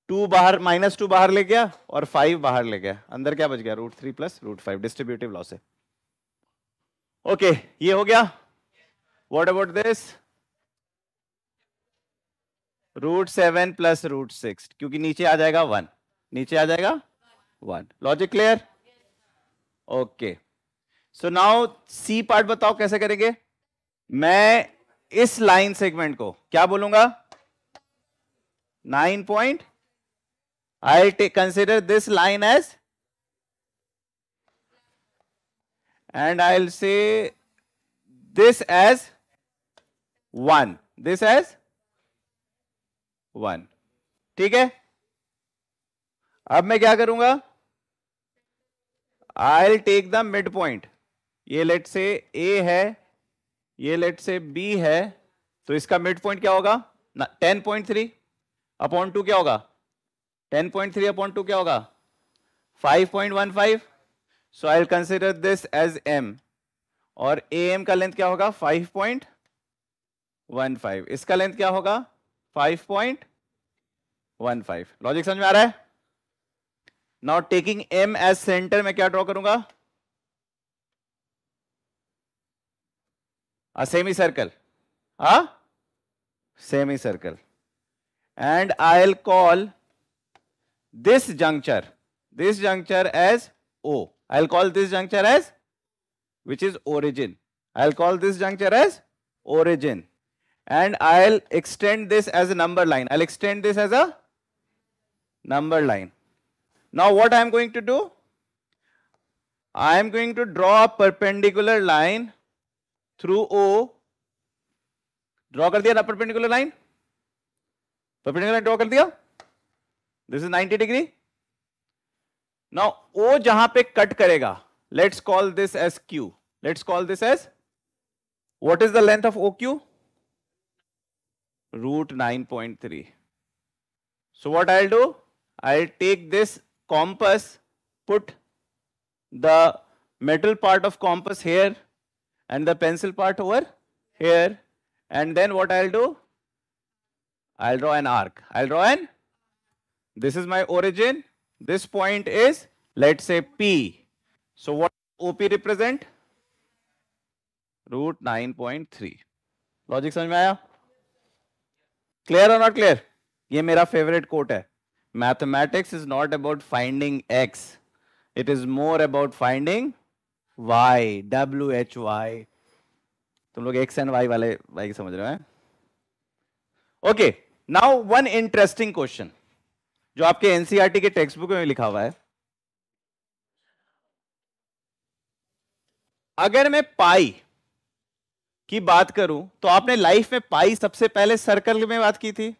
टू बाहर माइनस टू बाहर ले गया और फाइव बाहर ले गया अंदर क्या बच गया root three plus root five distributive laws है ओके okay, ये हो गया what about this root seven plus root six क्योंकि नीचे आ जाएगा वन नीचे आ जाएगा one logic clear okay so now C part बताओ कैसे करेंगे मैं इस लाइन सेगमेंट को क्या बोलूंगा nine point I'll take, consider this line as and I'll say this as 1. This as 1. ठीक है अब मैं क्या करूंगा I take the mid point ये लेट से ए है ये लेट से बी है तो इसका मिड पॉइंट क्या होगा ten point three upon two क्या होगा ten point three upon two क्या होगा five point one five so I consider this as M और ए एम का लेंथ क्या होगा फाइव पॉइंट वन फाइव इसका लेंथ क्या होगा five point one five logic समझ में आ रहा है not taking M as centre में क्या ड्रॉ करूंगा सेमी सर्कल हा semi circle and I L call this juncture, this juncture as O. I'll call this juncture as, which is origin. I'll call this juncture as origin. And I'll extend this as a number line. I'll extend this as a number line. Now what I'm going to do? I am going to draw a perpendicular line through O. Draw kar diya ना perpendicular line? Perpendicular line draw kar diya. This is 90 degree. Now O, जहां पे cut करेगा let's call this as Q let's call this as what is the length of O Q root 9.3 so what i'll do i'll take this compass put the metal part of compass here and the pencil part over here and then what i'll do i'll draw an arc i'll draw an This is my origin. This point is, let's say P. So what OP represent? Root 9.3. Logic समझ में आया clear और not clear ये मेरा favourite quote है mathematics is not about finding x it is more about finding y W H Y तुम लोग x and Y वाले भाई समझ रहे हो okay now one interesting question जो आपके एनसीआर e के टेक्स्ट बुक में लिखा हुआ है अगर मैं पाई की बात करूं तो आपने लाइफ में पाई सबसे पहले सर्कल में बात की थी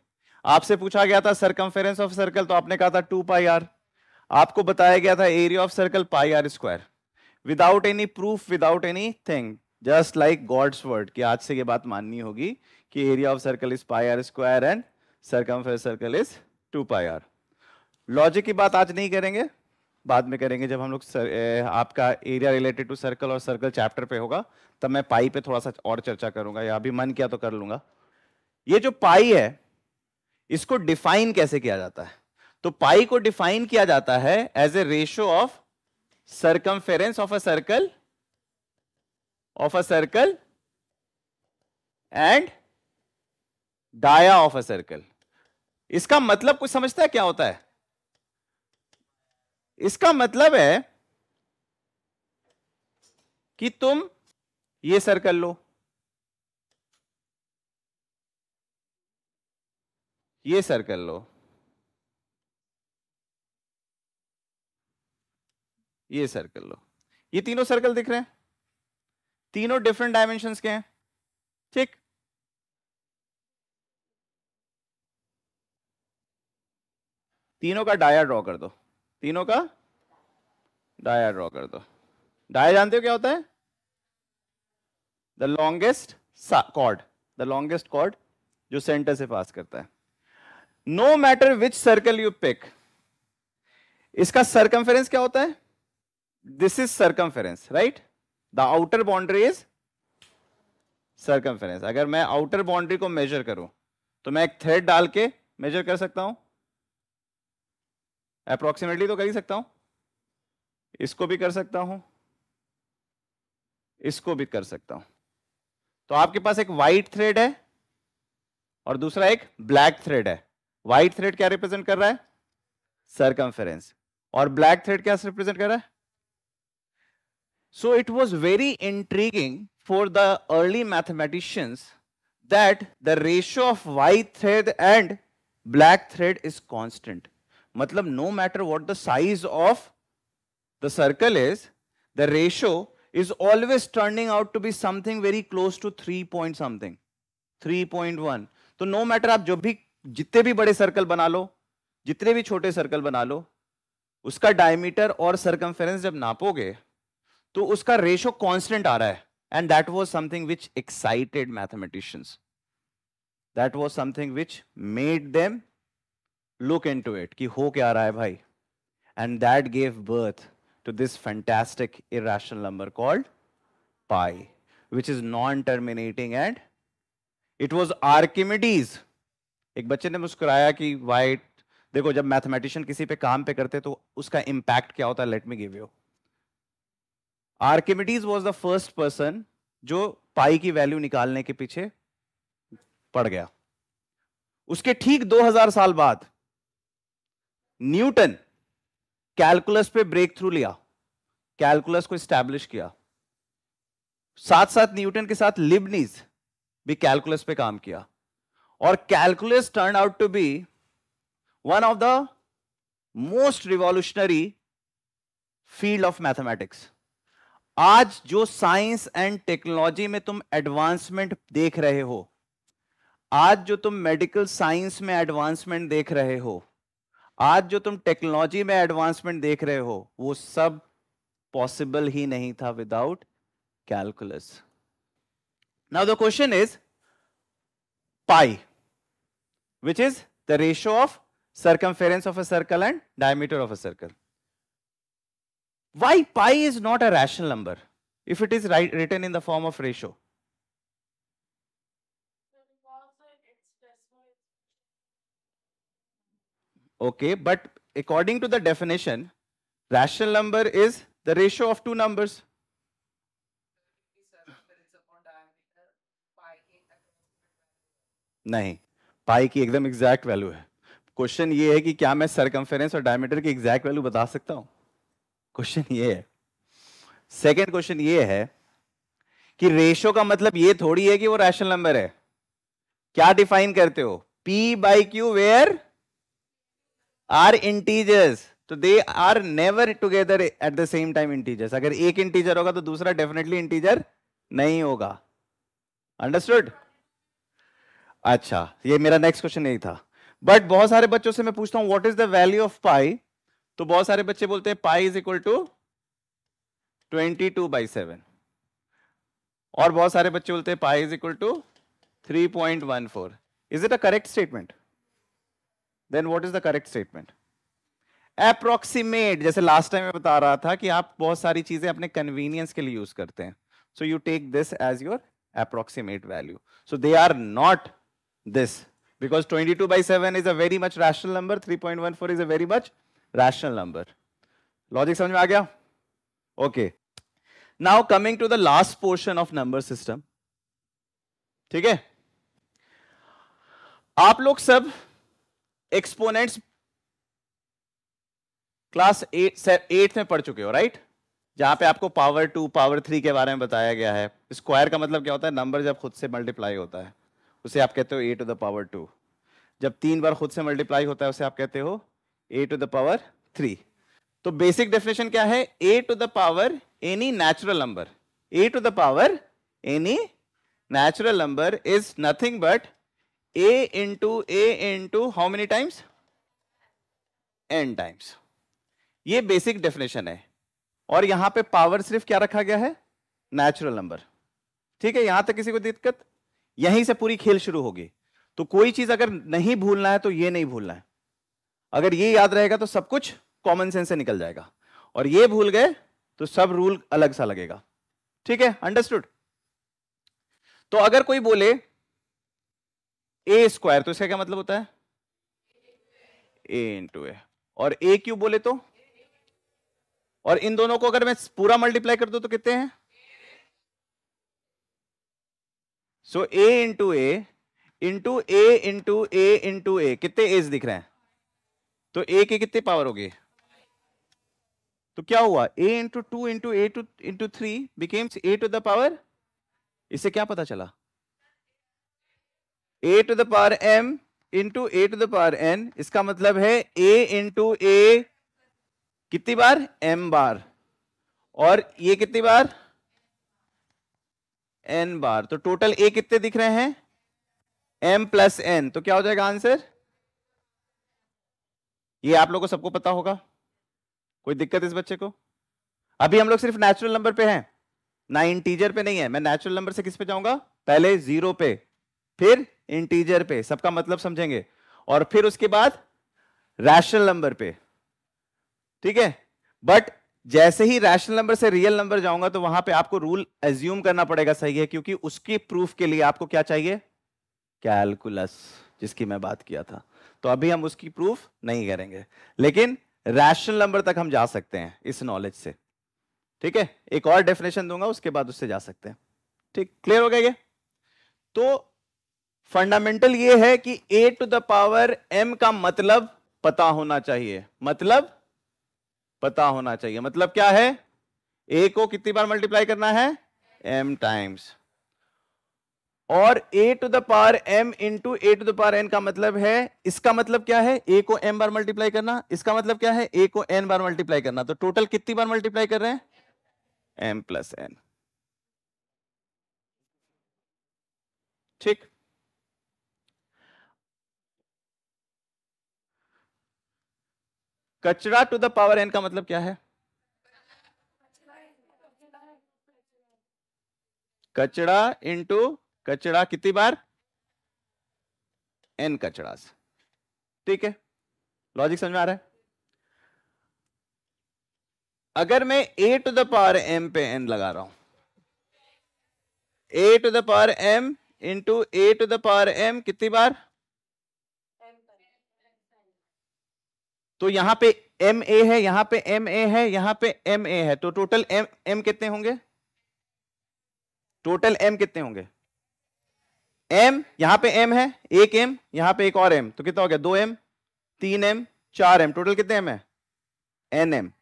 आपसे पूछा गया था सरकमफेरेंस ऑफ सर्कल तो आपने कहा था टू पाई आर आपको बताया गया था area of circle pi r square without any proof without anything just like God's word कि आज से ये बात माननी होगी कि area of circle is pi r square and circum circle is two pi r logic की बात आज नहीं करेंगे बाद में करेंगे जब हम लोग आपका एरिया रिलेटेड टू सर्कल और सर्कल चैप्टर पे होगा तब मैं पाई पे थोड़ा सा और चर्चा करूंगा या अभी मन किया तो कर लूंगा ये जो पाई है इसको डिफाइन कैसे किया जाता है तो पाई को डिफाइन किया जाता है as a ratio of circumference of a circle of a circle and dia of a circle इसका मतलब कुछ समझता है क्या होता है इसका मतलब है कि तुम ये सर्कल लो ये सर्कल लो ये सर्कल लो ये तीनों सर्कल दिख रहे हैं तीनों डिफरेंट डायमेंशन के हैं ठीक तीनों का डाया ड्रॉ कर दो तीनों का डाया ड्रॉ कर दो डाया जानते हो क्या होता है the longest chord the longest chord जो सेंटर से पास करता है no matter which circle you pick इसका सर्कम्फेरेंस क्या होता है this is circumference right the outer boundary is circumference अगर मैं आउटर बाउंड्री को मेजर करूं तो मैं एक थ्रेड डाल के मेजर कर सकता हूं अप्रोक्सीमेटली तो कर ही सकता हूं इसको भी कर सकता हूं इसको भी कर सकता हूं तो आपके पास एक वाइट थ्रेड है और दूसरा एक ब्लैक थ्रेड है व्हाइट थ्रेड क्या रिप्रेजेंट कर रहा है सरकमफेरेंस और ब्लैक थ्रेड क्या रिप्रेजेंट कर रहा है so it was very intriguing for the early mathematicians that the ratio of white thread and black thread is constant मतलब no the size of the circle is the is, is always turning out to be something very close to three point something three point one तो no matter आप जो भी जितने भी बड़े circle बना लो जितने भी छोटे सर्कल बना लो उसका डायमीटर और सर्कमफेरेंस जब नापोगे तो उसका रेशो कांस्टेंट आ रहा है and that was something which excited mathematicians that was something which made them into it कि हो क्या रहा है भाई and that gave birth to this fantastic irrational number called pi which is non terminating and it was Archimedes एक बच्चे ने मुस्कुराया कि वाइट देखो जब मैथमेटिशियन किसी पे काम पे करते तो उसका इंपैक्ट क्या होता है let me give you Archimedes was the first person जो पाई की वैल्यू निकालने के पीछे पड़ गया उसके ठीक 2000 साल बाद न्यूटन कैलकुलस पे ब्रेक थ्रू लिया कैलकुलस को स्टैब्लिश किया साथ साथ न्यूटन के साथ लिबनीज भी कैलकुलस पे काम किया और calculus turn out to be one of the most revolutionary field of mathematics आज जो साइंस एंड टेक्नोलॉजी में तुम एडवांसमेंट देख रहे हो आज जो तुम मेडिकल साइंस में एडवांसमेंट देख रहे हो आज जो तुम टेक्नोलॉजी में एडवांसमेंट देख रहे हो वो सब पॉसिबल ही नहीं था without calculus now the question is pi which is the ratio of circumference of a circle and diameter of a circle why pi is not a rational number if it is right return in the form of ratio Okay, but according to the definition, rational number is the ratio of two numbers. नहीं पाई की एकदम exact value है question ये है कि क्या मैं circumference और डायमीटर की एग्जैक्ट वैल्यू बता सकता हूं क्वेश्चन ये है सेकेंड क्वेश्चन ये है कि रेशो का मतलब ये थोड़ी है कि वो रैशनल नंबर है क्या डिफाइन करते हो p by q where are integers तो they are never together at the same time integers अगर एक इंटीजर होगा तो दूसरा डेफिनेटली इंटीजर नहीं होगा अंडरस्टूड अच्छा ये मेरा नेक्स्ट क्वेश्चन यही था बट बहुत सारे बच्चों से मैं पूछता हूं what is the value of pi तो बहुत सारे बच्चे बोलते हैं pi is equal to twenty two by seven और बहुत सारे बच्चे बोलते हैं pi is equal to three point one four is it a correct statement then what is the correct statement approximate जैसे लास्ट टाइम मैं बता रहा था कि आप बहुत सारी चीजें अपने कन्वीनियंस के लिए यूज करते हैं so you take this as your approximate value so they are not this because twenty two by seven is a very much rational number three point one four is a very much rational number logic समझ में आ गया okay now coming to the last portion of number system ठीक है आप लोग सब exponents class eight eight में पढ़ चुके हो राइट जहां पे आपको पावर टू पावर थ्री के बारे में बताया गया है स्क्वायर का मतलब क्या होता है नंबर जब खुद से मल्टीप्लाई होता है उसे आप कहते हो a to the power two जब तीन बार खुद से मल्टीप्लाई होता है उसे आप कहते हो a to the power three तो बेसिक डेफिनेशन क्या है a to the power any natural number a to the power any natural number is nothing but a into a into how many times n times ये basic definition है और यहां पे power सिर्फ क्या रखा गया है नेचुरल नंबर ठीक है यहां तक किसी को दिक्कत यहीं से पूरी खेल शुरू होगी तो कोई चीज अगर नहीं भूलना है तो ये नहीं भूलना है अगर ये याद रहेगा तो सब कुछ कॉमन सेंस से निकल जाएगा और ये भूल गए तो सब रूल अलग सा लगेगा ठीक है अंडरस्टूड तो अगर कोई बोले ए स्क्वायर तो इसका क्या मतलब होता है ए इंटू ए और ए क्यूब बोले तो और इन दोनों को अगर मैं पूरा मल्टीप्लाई कर दू तो कितने हैं so a into a into a into a into a कितने एज दिख रहे हैं तो ए के कितने पावर हो गए तो क्या हुआ a into two into a two into three becomes a to the power इससे क्या पता चला a to the power m into a to the power n इसका मतलब है ए इंटू ए कितनी बार एम बार और ये कितनी बार एन बार तो टोटल ए कितने दिख रहे हैं एम प्लस एन तो क्या हो जाएगा आंसर ये आप लोगों को सबको पता होगा कोई दिक्कत इस बच्चे को अभी हम लोग सिर्फ नेचुरल नंबर पे हैं ना इंटीजर पे नहीं है मैं नेचुरल नंबर से किस पे जाऊंगा पहले जीरो पे फिर इंटीजर पे सबका मतलब समझेंगे और फिर उसके बाद रैशनल नंबर पे ठीक है बट जैसे ही रैशनल नंबर से रियल नंबर जाऊंगा तो वहां पे आपको रूल एज्यूम करना पड़ेगा सही है क्योंकि उसकी प्रूफ के लिए आपको क्या चाहिए कैलकुलस जिसकी मैं बात किया था तो अभी हम उसकी प्रूफ नहीं करेंगे लेकिन रैशनल नंबर तक हम जा सकते हैं इस नॉलेज से ठीक है एक और डेफिनेशन दूंगा उसके बाद उससे जा सकते हैं ठीक क्लियर हो गया ये तो फंडामेंटल ये है कि a to the power m का मतलब पता होना चाहिए मतलब पता होना चाहिए मतलब क्या है ए को कितनी बार मल्टीप्लाई करना है एम टाइम्स और a to the power m into a to the power n का मतलब है इसका मतलब क्या है ए को एम बार मल्टीप्लाई करना इसका मतलब क्या है ए को एन बार मल्टीप्लाई करना तो टोटल कितनी बार मल्टीप्लाई कर रहे हैं एम प्लस एन ठीक कचरा टू द पावर एन का मतलब क्या है कचरा इंटू कचरा कितनी बार एन कचरा से ठीक है लॉजिक समझ में आ रहा है अगर मैं a to the power m पे एन लगा रहा हूं a to the power m into a to the power m कितनी बार तो यहां पे एम ए है यहां पे एम ए है यहां पे एम ए है तो टोटल एम एम कितने होंगे टोटल एम कितने होंगे एम यहां पे एम है एक एम यहां पे एक और एम तो कितना हो गया दो एम तीन एम चार एम टोटल कितने एम है एन एम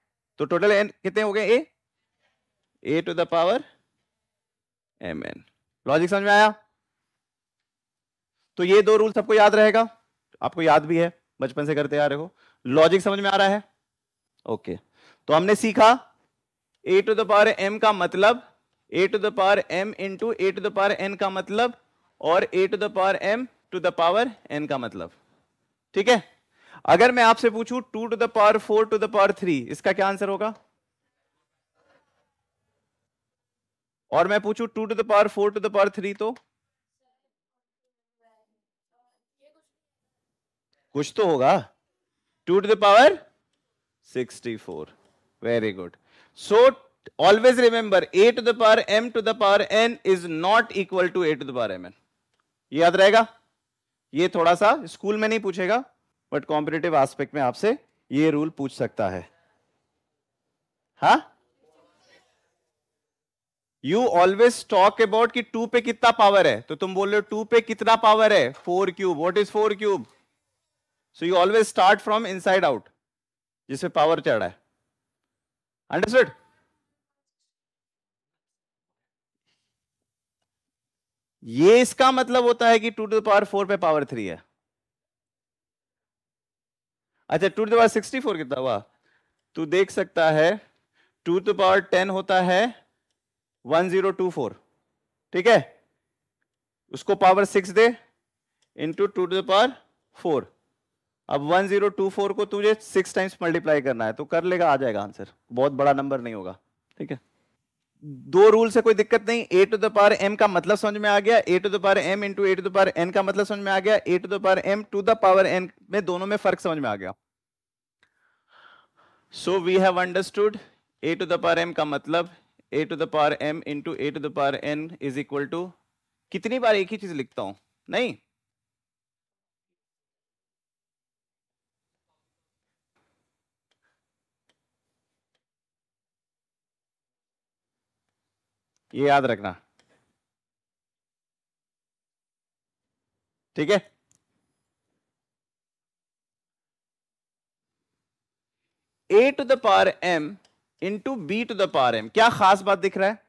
तो टोटल एन कितने हो गए a a to the power m n logic समझ में आया तो ये दो रूल सबको याद रहेगा आपको याद भी है बचपन से करते आ रहे हो लॉजिक समझ में आ रहा है ओके okay. तो हमने सीखा a to the power m का मतलब a to the power m into a to the power n का मतलब और a to the power m to the power n का मतलब ठीक है अगर मैं आपसे पूछूं two to the power four to the power three इसका क्या आंसर होगा और मैं पूछूं two to the power four to the power three तो कुछ तो होगा two to the power 64. Very good. So always remember a to the power m to the n is not equal to a to to the power mn. ये याद रहेगा ये थोड़ा सा स्कूल में नहीं पूछेगा बट कॉम्पिटेटिव आस्पेक्ट में आपसे ये रूल पूछ सकता है हा यू ऑलवेज टॉक अबाउट कि टू पे कितना पावर है तो तुम बोल रहे हो टू पे कितना पावर है four cube what is four cube So you always start from inside out जिसमें पावर चढ़ा है अंडरस्टूड ये इसका मतलब होता है कि two to the power four पे पावर थ्री है अच्छा two to the power sixty four कितना हुआ तू देख सकता है टू टू पावर टेन होता है वन जीरो टू फोर ठीक है उसको पावर सिक्स दे into two to the power four अब 1024 को तुझे सिक्स टाइम्स मल्टीप्लाई करना है तो कर लेगा आ जाएगा आंसर बहुत बड़ा नंबर नहीं होगा ठीक है दो रूल से कोई दिक्कत नहीं a to the power m का मतलब समझ में आ गया a to the power m into a to the power n का मतलब समझ में आ गया a to the power m to the power n में दोनों में फर्क समझ में आ गया so we have understood a to the power m का मतलब a to the power m into a to the power n is equal to कितनी बार एक ही चीज लिखता हूं नहीं ये याद रखना ठीक है a to the power m into b to the power m क्या खास बात दिख रहा है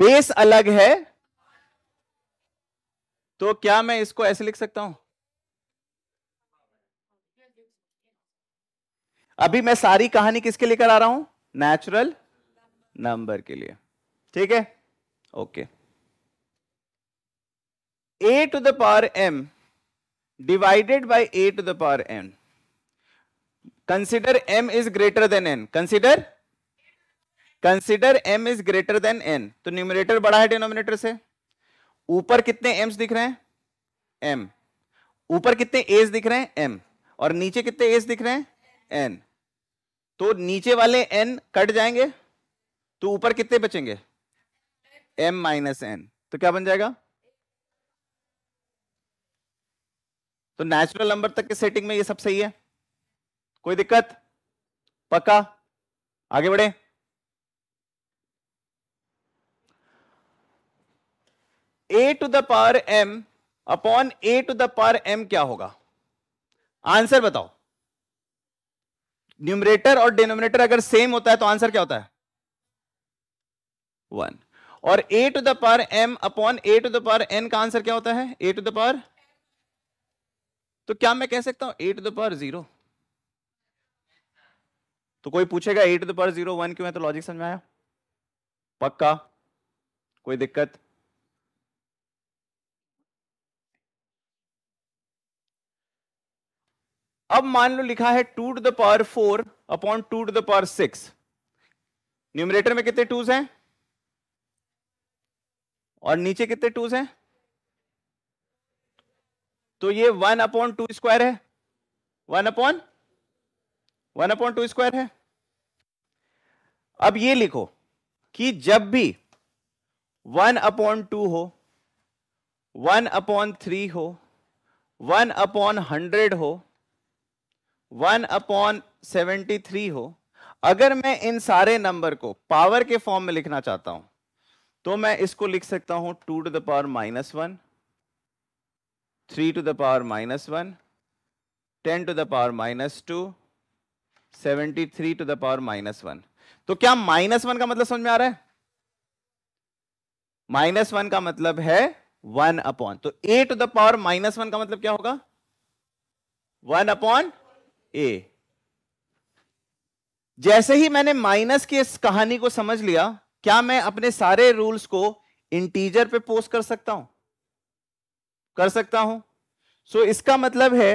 बेस अलग है तो क्या मैं इसको ऐसे लिख सकता हूं अभी मैं सारी कहानी किसके लेकर आ रहा हूं नेचुरल नंबर के लिए ठीक है okay a to the power m divided by a to the power n consider m is greater than n consider consider m is greater than n तो न्यूमिनेटर बड़ा है डिनोमिनेटर से ऊपर कितने एम्स दिख रहे हैं एम ऊपर कितने एज दिख रहे हैं एम और नीचे कितने एज दिख रहे हैं एन तो नीचे वाले एन कट जाएंगे तो ऊपर कितने बचेंगे एम माइनस एन तो क्या बन जाएगा तो नेचुरल नंबर तक के सेटिंग में ये सब सही है कोई दिक्कत पक्का आगे बढ़े a to the power m upon a to the power m क्या होगा आंसर बताओ न्यूमरेटर और डिनोमिनेटर अगर सेम होता है तो आंसर क्या होता है वन और a to the power m upon a to the power n का आंसर क्या होता है ए टू द पार तो क्या मैं कह सकता हूं a to the power zero तो कोई पूछेगा a to the power zero one क्यों है तो लॉजिक समझ में आया पक्का कोई दिक्कत अब मान लो लिखा है two to the power four upon two to the power six numerator में कितने टूज हैं और नीचे कितने टूज हैं तो ये वन अपॉन टू स्क्वायर है one upon one upon two square है अब ये लिखो कि जब भी वन अपॉन टू हो वन अपॉन थ्री हो वन अपॉन हंड्रेड हो वन अपॉन सेवेंटी थ्री हो अगर मैं इन सारे नंबर को पावर के फॉर्म में लिखना चाहता हूं तो मैं इसको लिख सकता हूं two to the power minus one three to the power minus one ten to the power minus two seventy three to the power minus one तो क्या माइनस वन का मतलब समझ में आ रहा है माइनस वन का मतलब है वन अपॉन तो a to the power minus one का मतलब क्या होगा वन अपॉन ए जैसे ही मैंने माइनस की इस कहानी को समझ लिया क्या मैं अपने सारे रूल्स को इंटीजर पे पोस्ट कर सकता हूं कर सकता हूं सो so, इसका मतलब है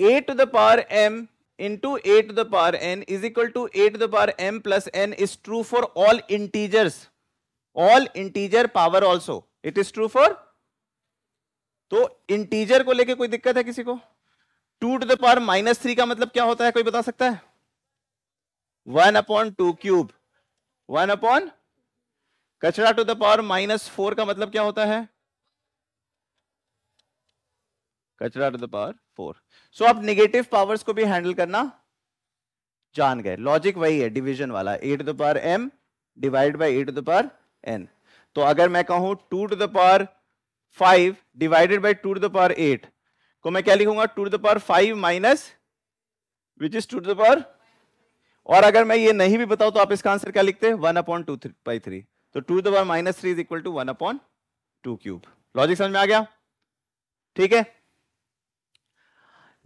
a to the power m into a to the power n is equal to a to the power m plus n is true for all integers all integer power also it is true for तो integer को लेके कोई दिक्कत है किसी को two to the power minus three का मतलब क्या होता है कोई बता सकता है one upon two cube one upon कचरा to the power minus four का मतलब क्या होता है कचरा to the power four so आप निगेटिव पावर्स को भी हैंडल करना जान गए लॉजिक वही है डिवीजन वाला a to the power m divide by a to the power n तो अगर मैं कहूं two to the power five divided by two to the power eight को मैं क्या लिखूंगा two to the power five minus which is two to the power और अगर मैं ये नहीं भी बताऊं तो आप इसका आंसर क्या लिखते हैं one upon two three by three तो two power minus three is equal to one upon two cube logic समझ में आ गया ठीक है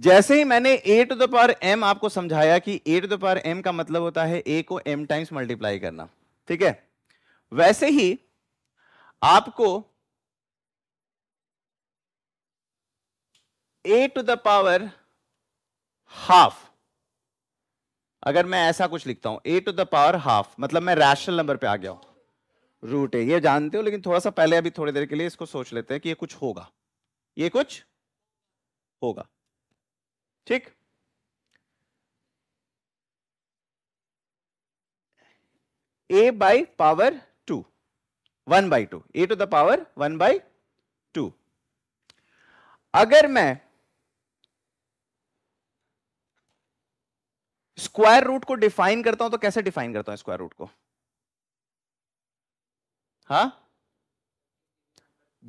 जैसे ही मैंने a to the power m आपको समझाया कि a to the power m का मतलब होता है ए को एम टाइम्स मल्टीप्लाई करना ठीक है वैसे ही आपको a to the power half अगर मैं ऐसा कुछ लिखता हूं a to the power half मतलब मैं रैशनल नंबर पे आ गया रूट ए ये जानते हो लेकिन थोड़ा सा पहले अभी थोड़ी देर के लिए इसको सोच लेते हैं कि ये कुछ होगा ये कुछ होगा ठीक a by power to one by two a to the power one by two अगर मैं स्क्वायर रूट को डिफाइन करता हूं तो कैसे डिफाइन करता हूं स्क्वायर रूट को हा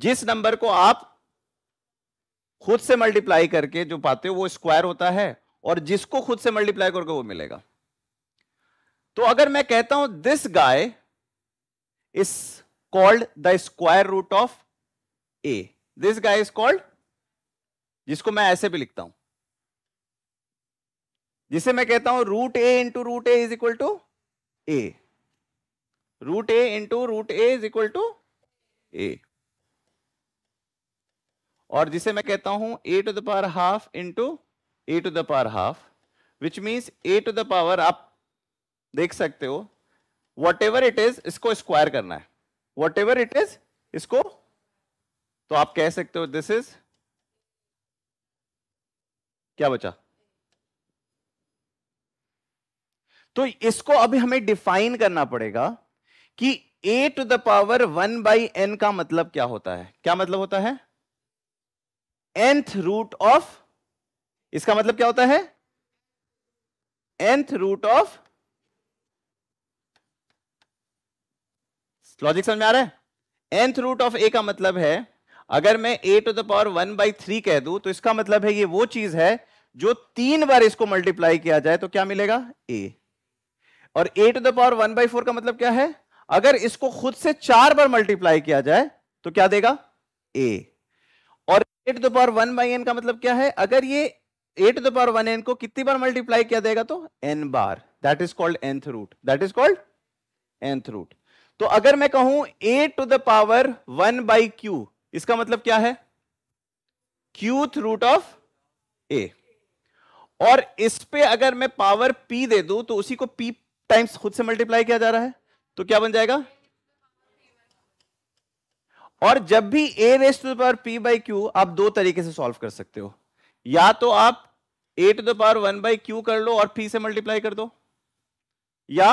जिस नंबर को आप खुद से मल्टीप्लाई करके जो पाते हो वो स्क्वायर होता है और जिसको खुद से मल्टीप्लाई करके वो मिलेगा तो अगर मैं कहता हूं this guy is called the square root of a this guy is called जिसको मैं ऐसे भी लिखता हूं जिसे मैं कहता हूं root a into root a is equal to a root a into root a is equal to a और जिसे मैं कहता हूं a to the power half into a to the power half which means a to the power आप देख सकते हो whatever it is इसको स्क्वायर करना है वॉट एवर इट इज इसको तो आप कह सकते हो दिस इज क्या बचा तो इसको अभी हमें डिफाइन करना पड़ेगा कि a to the power one by n का मतलब क्या होता है क्या मतलब होता है एंथ रूट ऑफ इसका मतलब क्या होता है एंथ रूट ऑफ लॉजिक समझ में आ रहा है एंथ रूट ऑफ ए का मतलब है अगर मैं a to the power one by three कह दू तो इसका मतलब है ये वो चीज है जो तीन बार इसको मल्टीप्लाई किया जाए तो क्या मिलेगा ए और a to the power one by four का मतलब क्या है अगर इसको खुद से चार बार मल्टीप्लाई किया जाए तो क्या देगा ए और a to the power one by n का मतलब क्या है अगर ये a to the power one n को कितनी बार मल्टीप्लाई किया जाएगा तो एन बार that is called nth root that is called nth root तो अगर मैं कहूं a to the power one by q इसका मतलब क्या है क्यूथ रूट ऑफ ए और इस पे अगर मैं पावर पी दे दूं तो उसी को पी टाइम्स खुद से मल्टीप्लाई किया जा रहा है तो क्या बन जाएगा और जब भी a raised to the power p by q आप दो तरीके से सॉल्व कर सकते हो या तो आप a to the power one by q कर लो और पी से मल्टीप्लाई कर दो या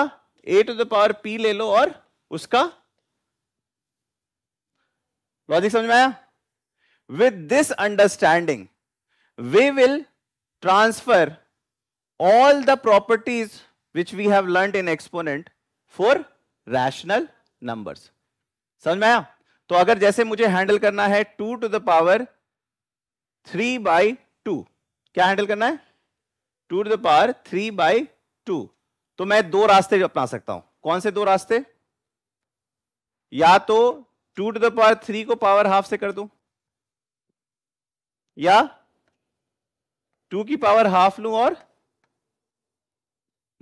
a to the power p ले लो और उसका लॉजिक समझ में आया with this understanding we will transfer all the properties which we have learnt in exponent for rational numbers. समझ में आया तो अगर जैसे मुझे हैंडल करना है two to the power three by two क्या हैंडल करना है two to the power three by two तो मैं दो रास्ते अपना सकता हूं कौन से दो रास्ते या तो two to the power three को पावर हाफ से कर दू या टू की पावर हाफ लू और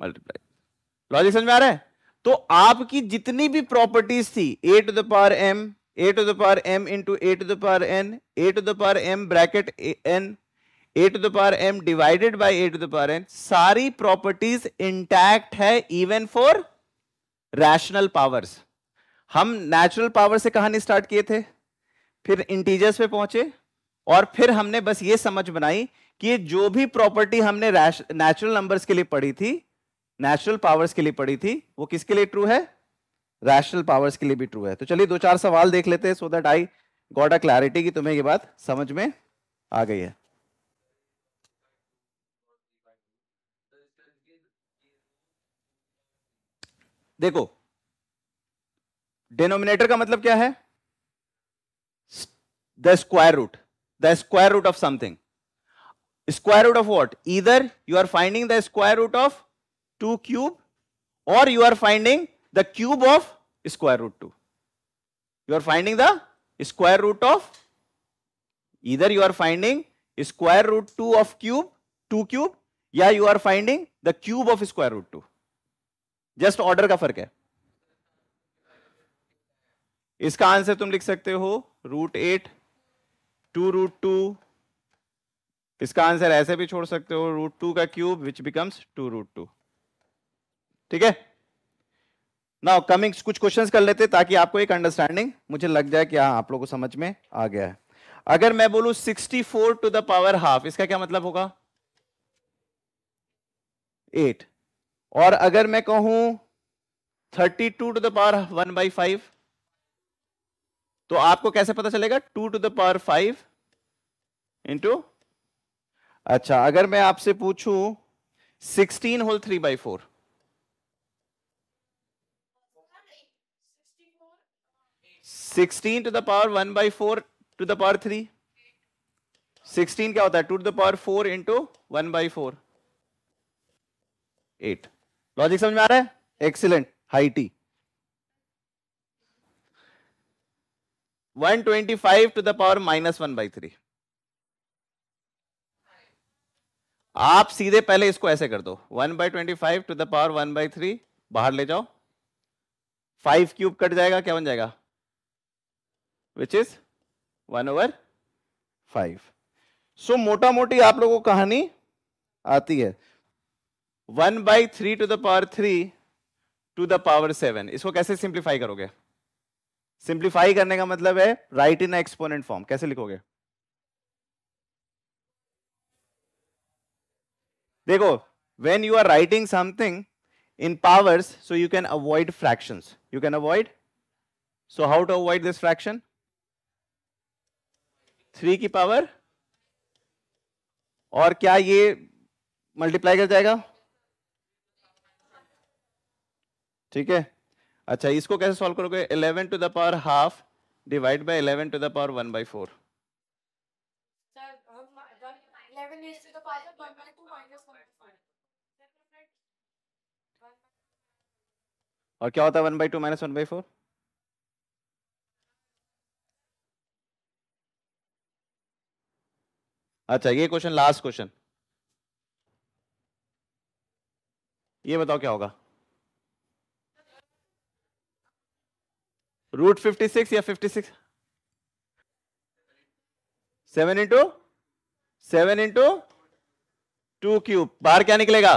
मल्टीप्लाई लॉजिक समझ में आ रहा है तो आपकी जितनी भी प्रॉपर्टीज थी a to the power m a to the power m into a to the power n a to the power m bracket n a to the power m divided by a to the power n सारी properties intact है even for rational powers हम natural power से कहानी start किए थे फिर integers पे पहुंचे और फिर हमने बस ये समझ बनाई कि जो भी प्रॉपर्टी हमने नेचुरल नंबर्स के लिए पढ़ी थी नेचुरल पावर्स के लिए पड़ी थी वो किसके लिए ट्रू है रैशनल पावर्स के लिए भी ट्रू है तो चलिए दो चार सवाल देख लेते हैं so that I got a clarity की तुम्हें ये बात समझ में आ गई है देखो डिनोमिनेटर का मतलब क्या है the square root the square root of something square root of what इधर you are finding the square root of two cube और you are finding the cube of square root two you are finding the square root of इधर you are finding square root two of cube two cube या you are finding the cube of square root two just order का फर्क है इसका answer तुम लिख सकते हो root eight two root two इसका आंसर ऐसे भी छोड़ सकते हो रूट टू का cube which becomes two root two ठीक है ना कमिंग कुछ क्वेश्चंस कर लेते ताकि आपको एक अंडरस्टैंडिंग मुझे लग जाए कि हाँ आप लोगों को समझ में आ गया है अगर मैं बोलू 64 टू द पावर हाफ इसका क्या मतलब होगा एट और अगर मैं कहूं 32 to the power one by five तो आपको कैसे पता चलेगा two to the power five into अच्छा अगर मैं आपसे पूछूं 16 whole three by four sixteen to the power one by four to the power three sixteen क्या होता है two to the power four into one by four eight logic समझ में आ रहा है excellent high tea 125 to the power minus one by three आप सीधे पहले इसको ऐसे कर दो one by twenty five to the power one by three बाहर ले जाओ फाइव क्यूब कट जाएगा क्या बन जाएगा which is one over five so मोटा मोटी आप लोगों को कहानी आती है one by three to the power three to the power seven इसको कैसे सिंप्लीफाई करोगे सिंप्लीफाई करने का मतलब है राइट इन एक्सपोनेंट फॉर्म कैसे लिखोगे देखो when you are writing something in powers so you can avoid fraction you can avoid so how to avoid this fraction three की पावर और क्या ये मल्टीप्लाई कर जाएगा ठीक है अच्छा इसको कैसे सॉल्व करोगे eleven to the power half divide by eleven to the power one by four और क्या होता है one by two minus one by four अच्छा ये क्वेश्चन लास्ट क्वेश्चन ये बताओ क्या होगा रूट फिफ्टी सिक्स या fifty six seven into seven into two cube बाहर क्या निकलेगा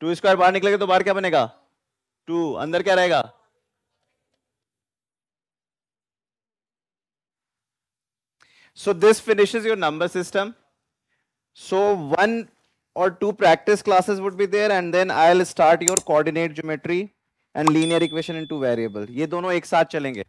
टू स्क्वायर बाहर निकलेगा तो बाहर क्या बनेगा टू अंदर क्या रहेगा So this finishes your number system. So one or two practice classes would be there and then I'll start your coordinate geometry and linear equation into variable. ye dono ek sath chalenge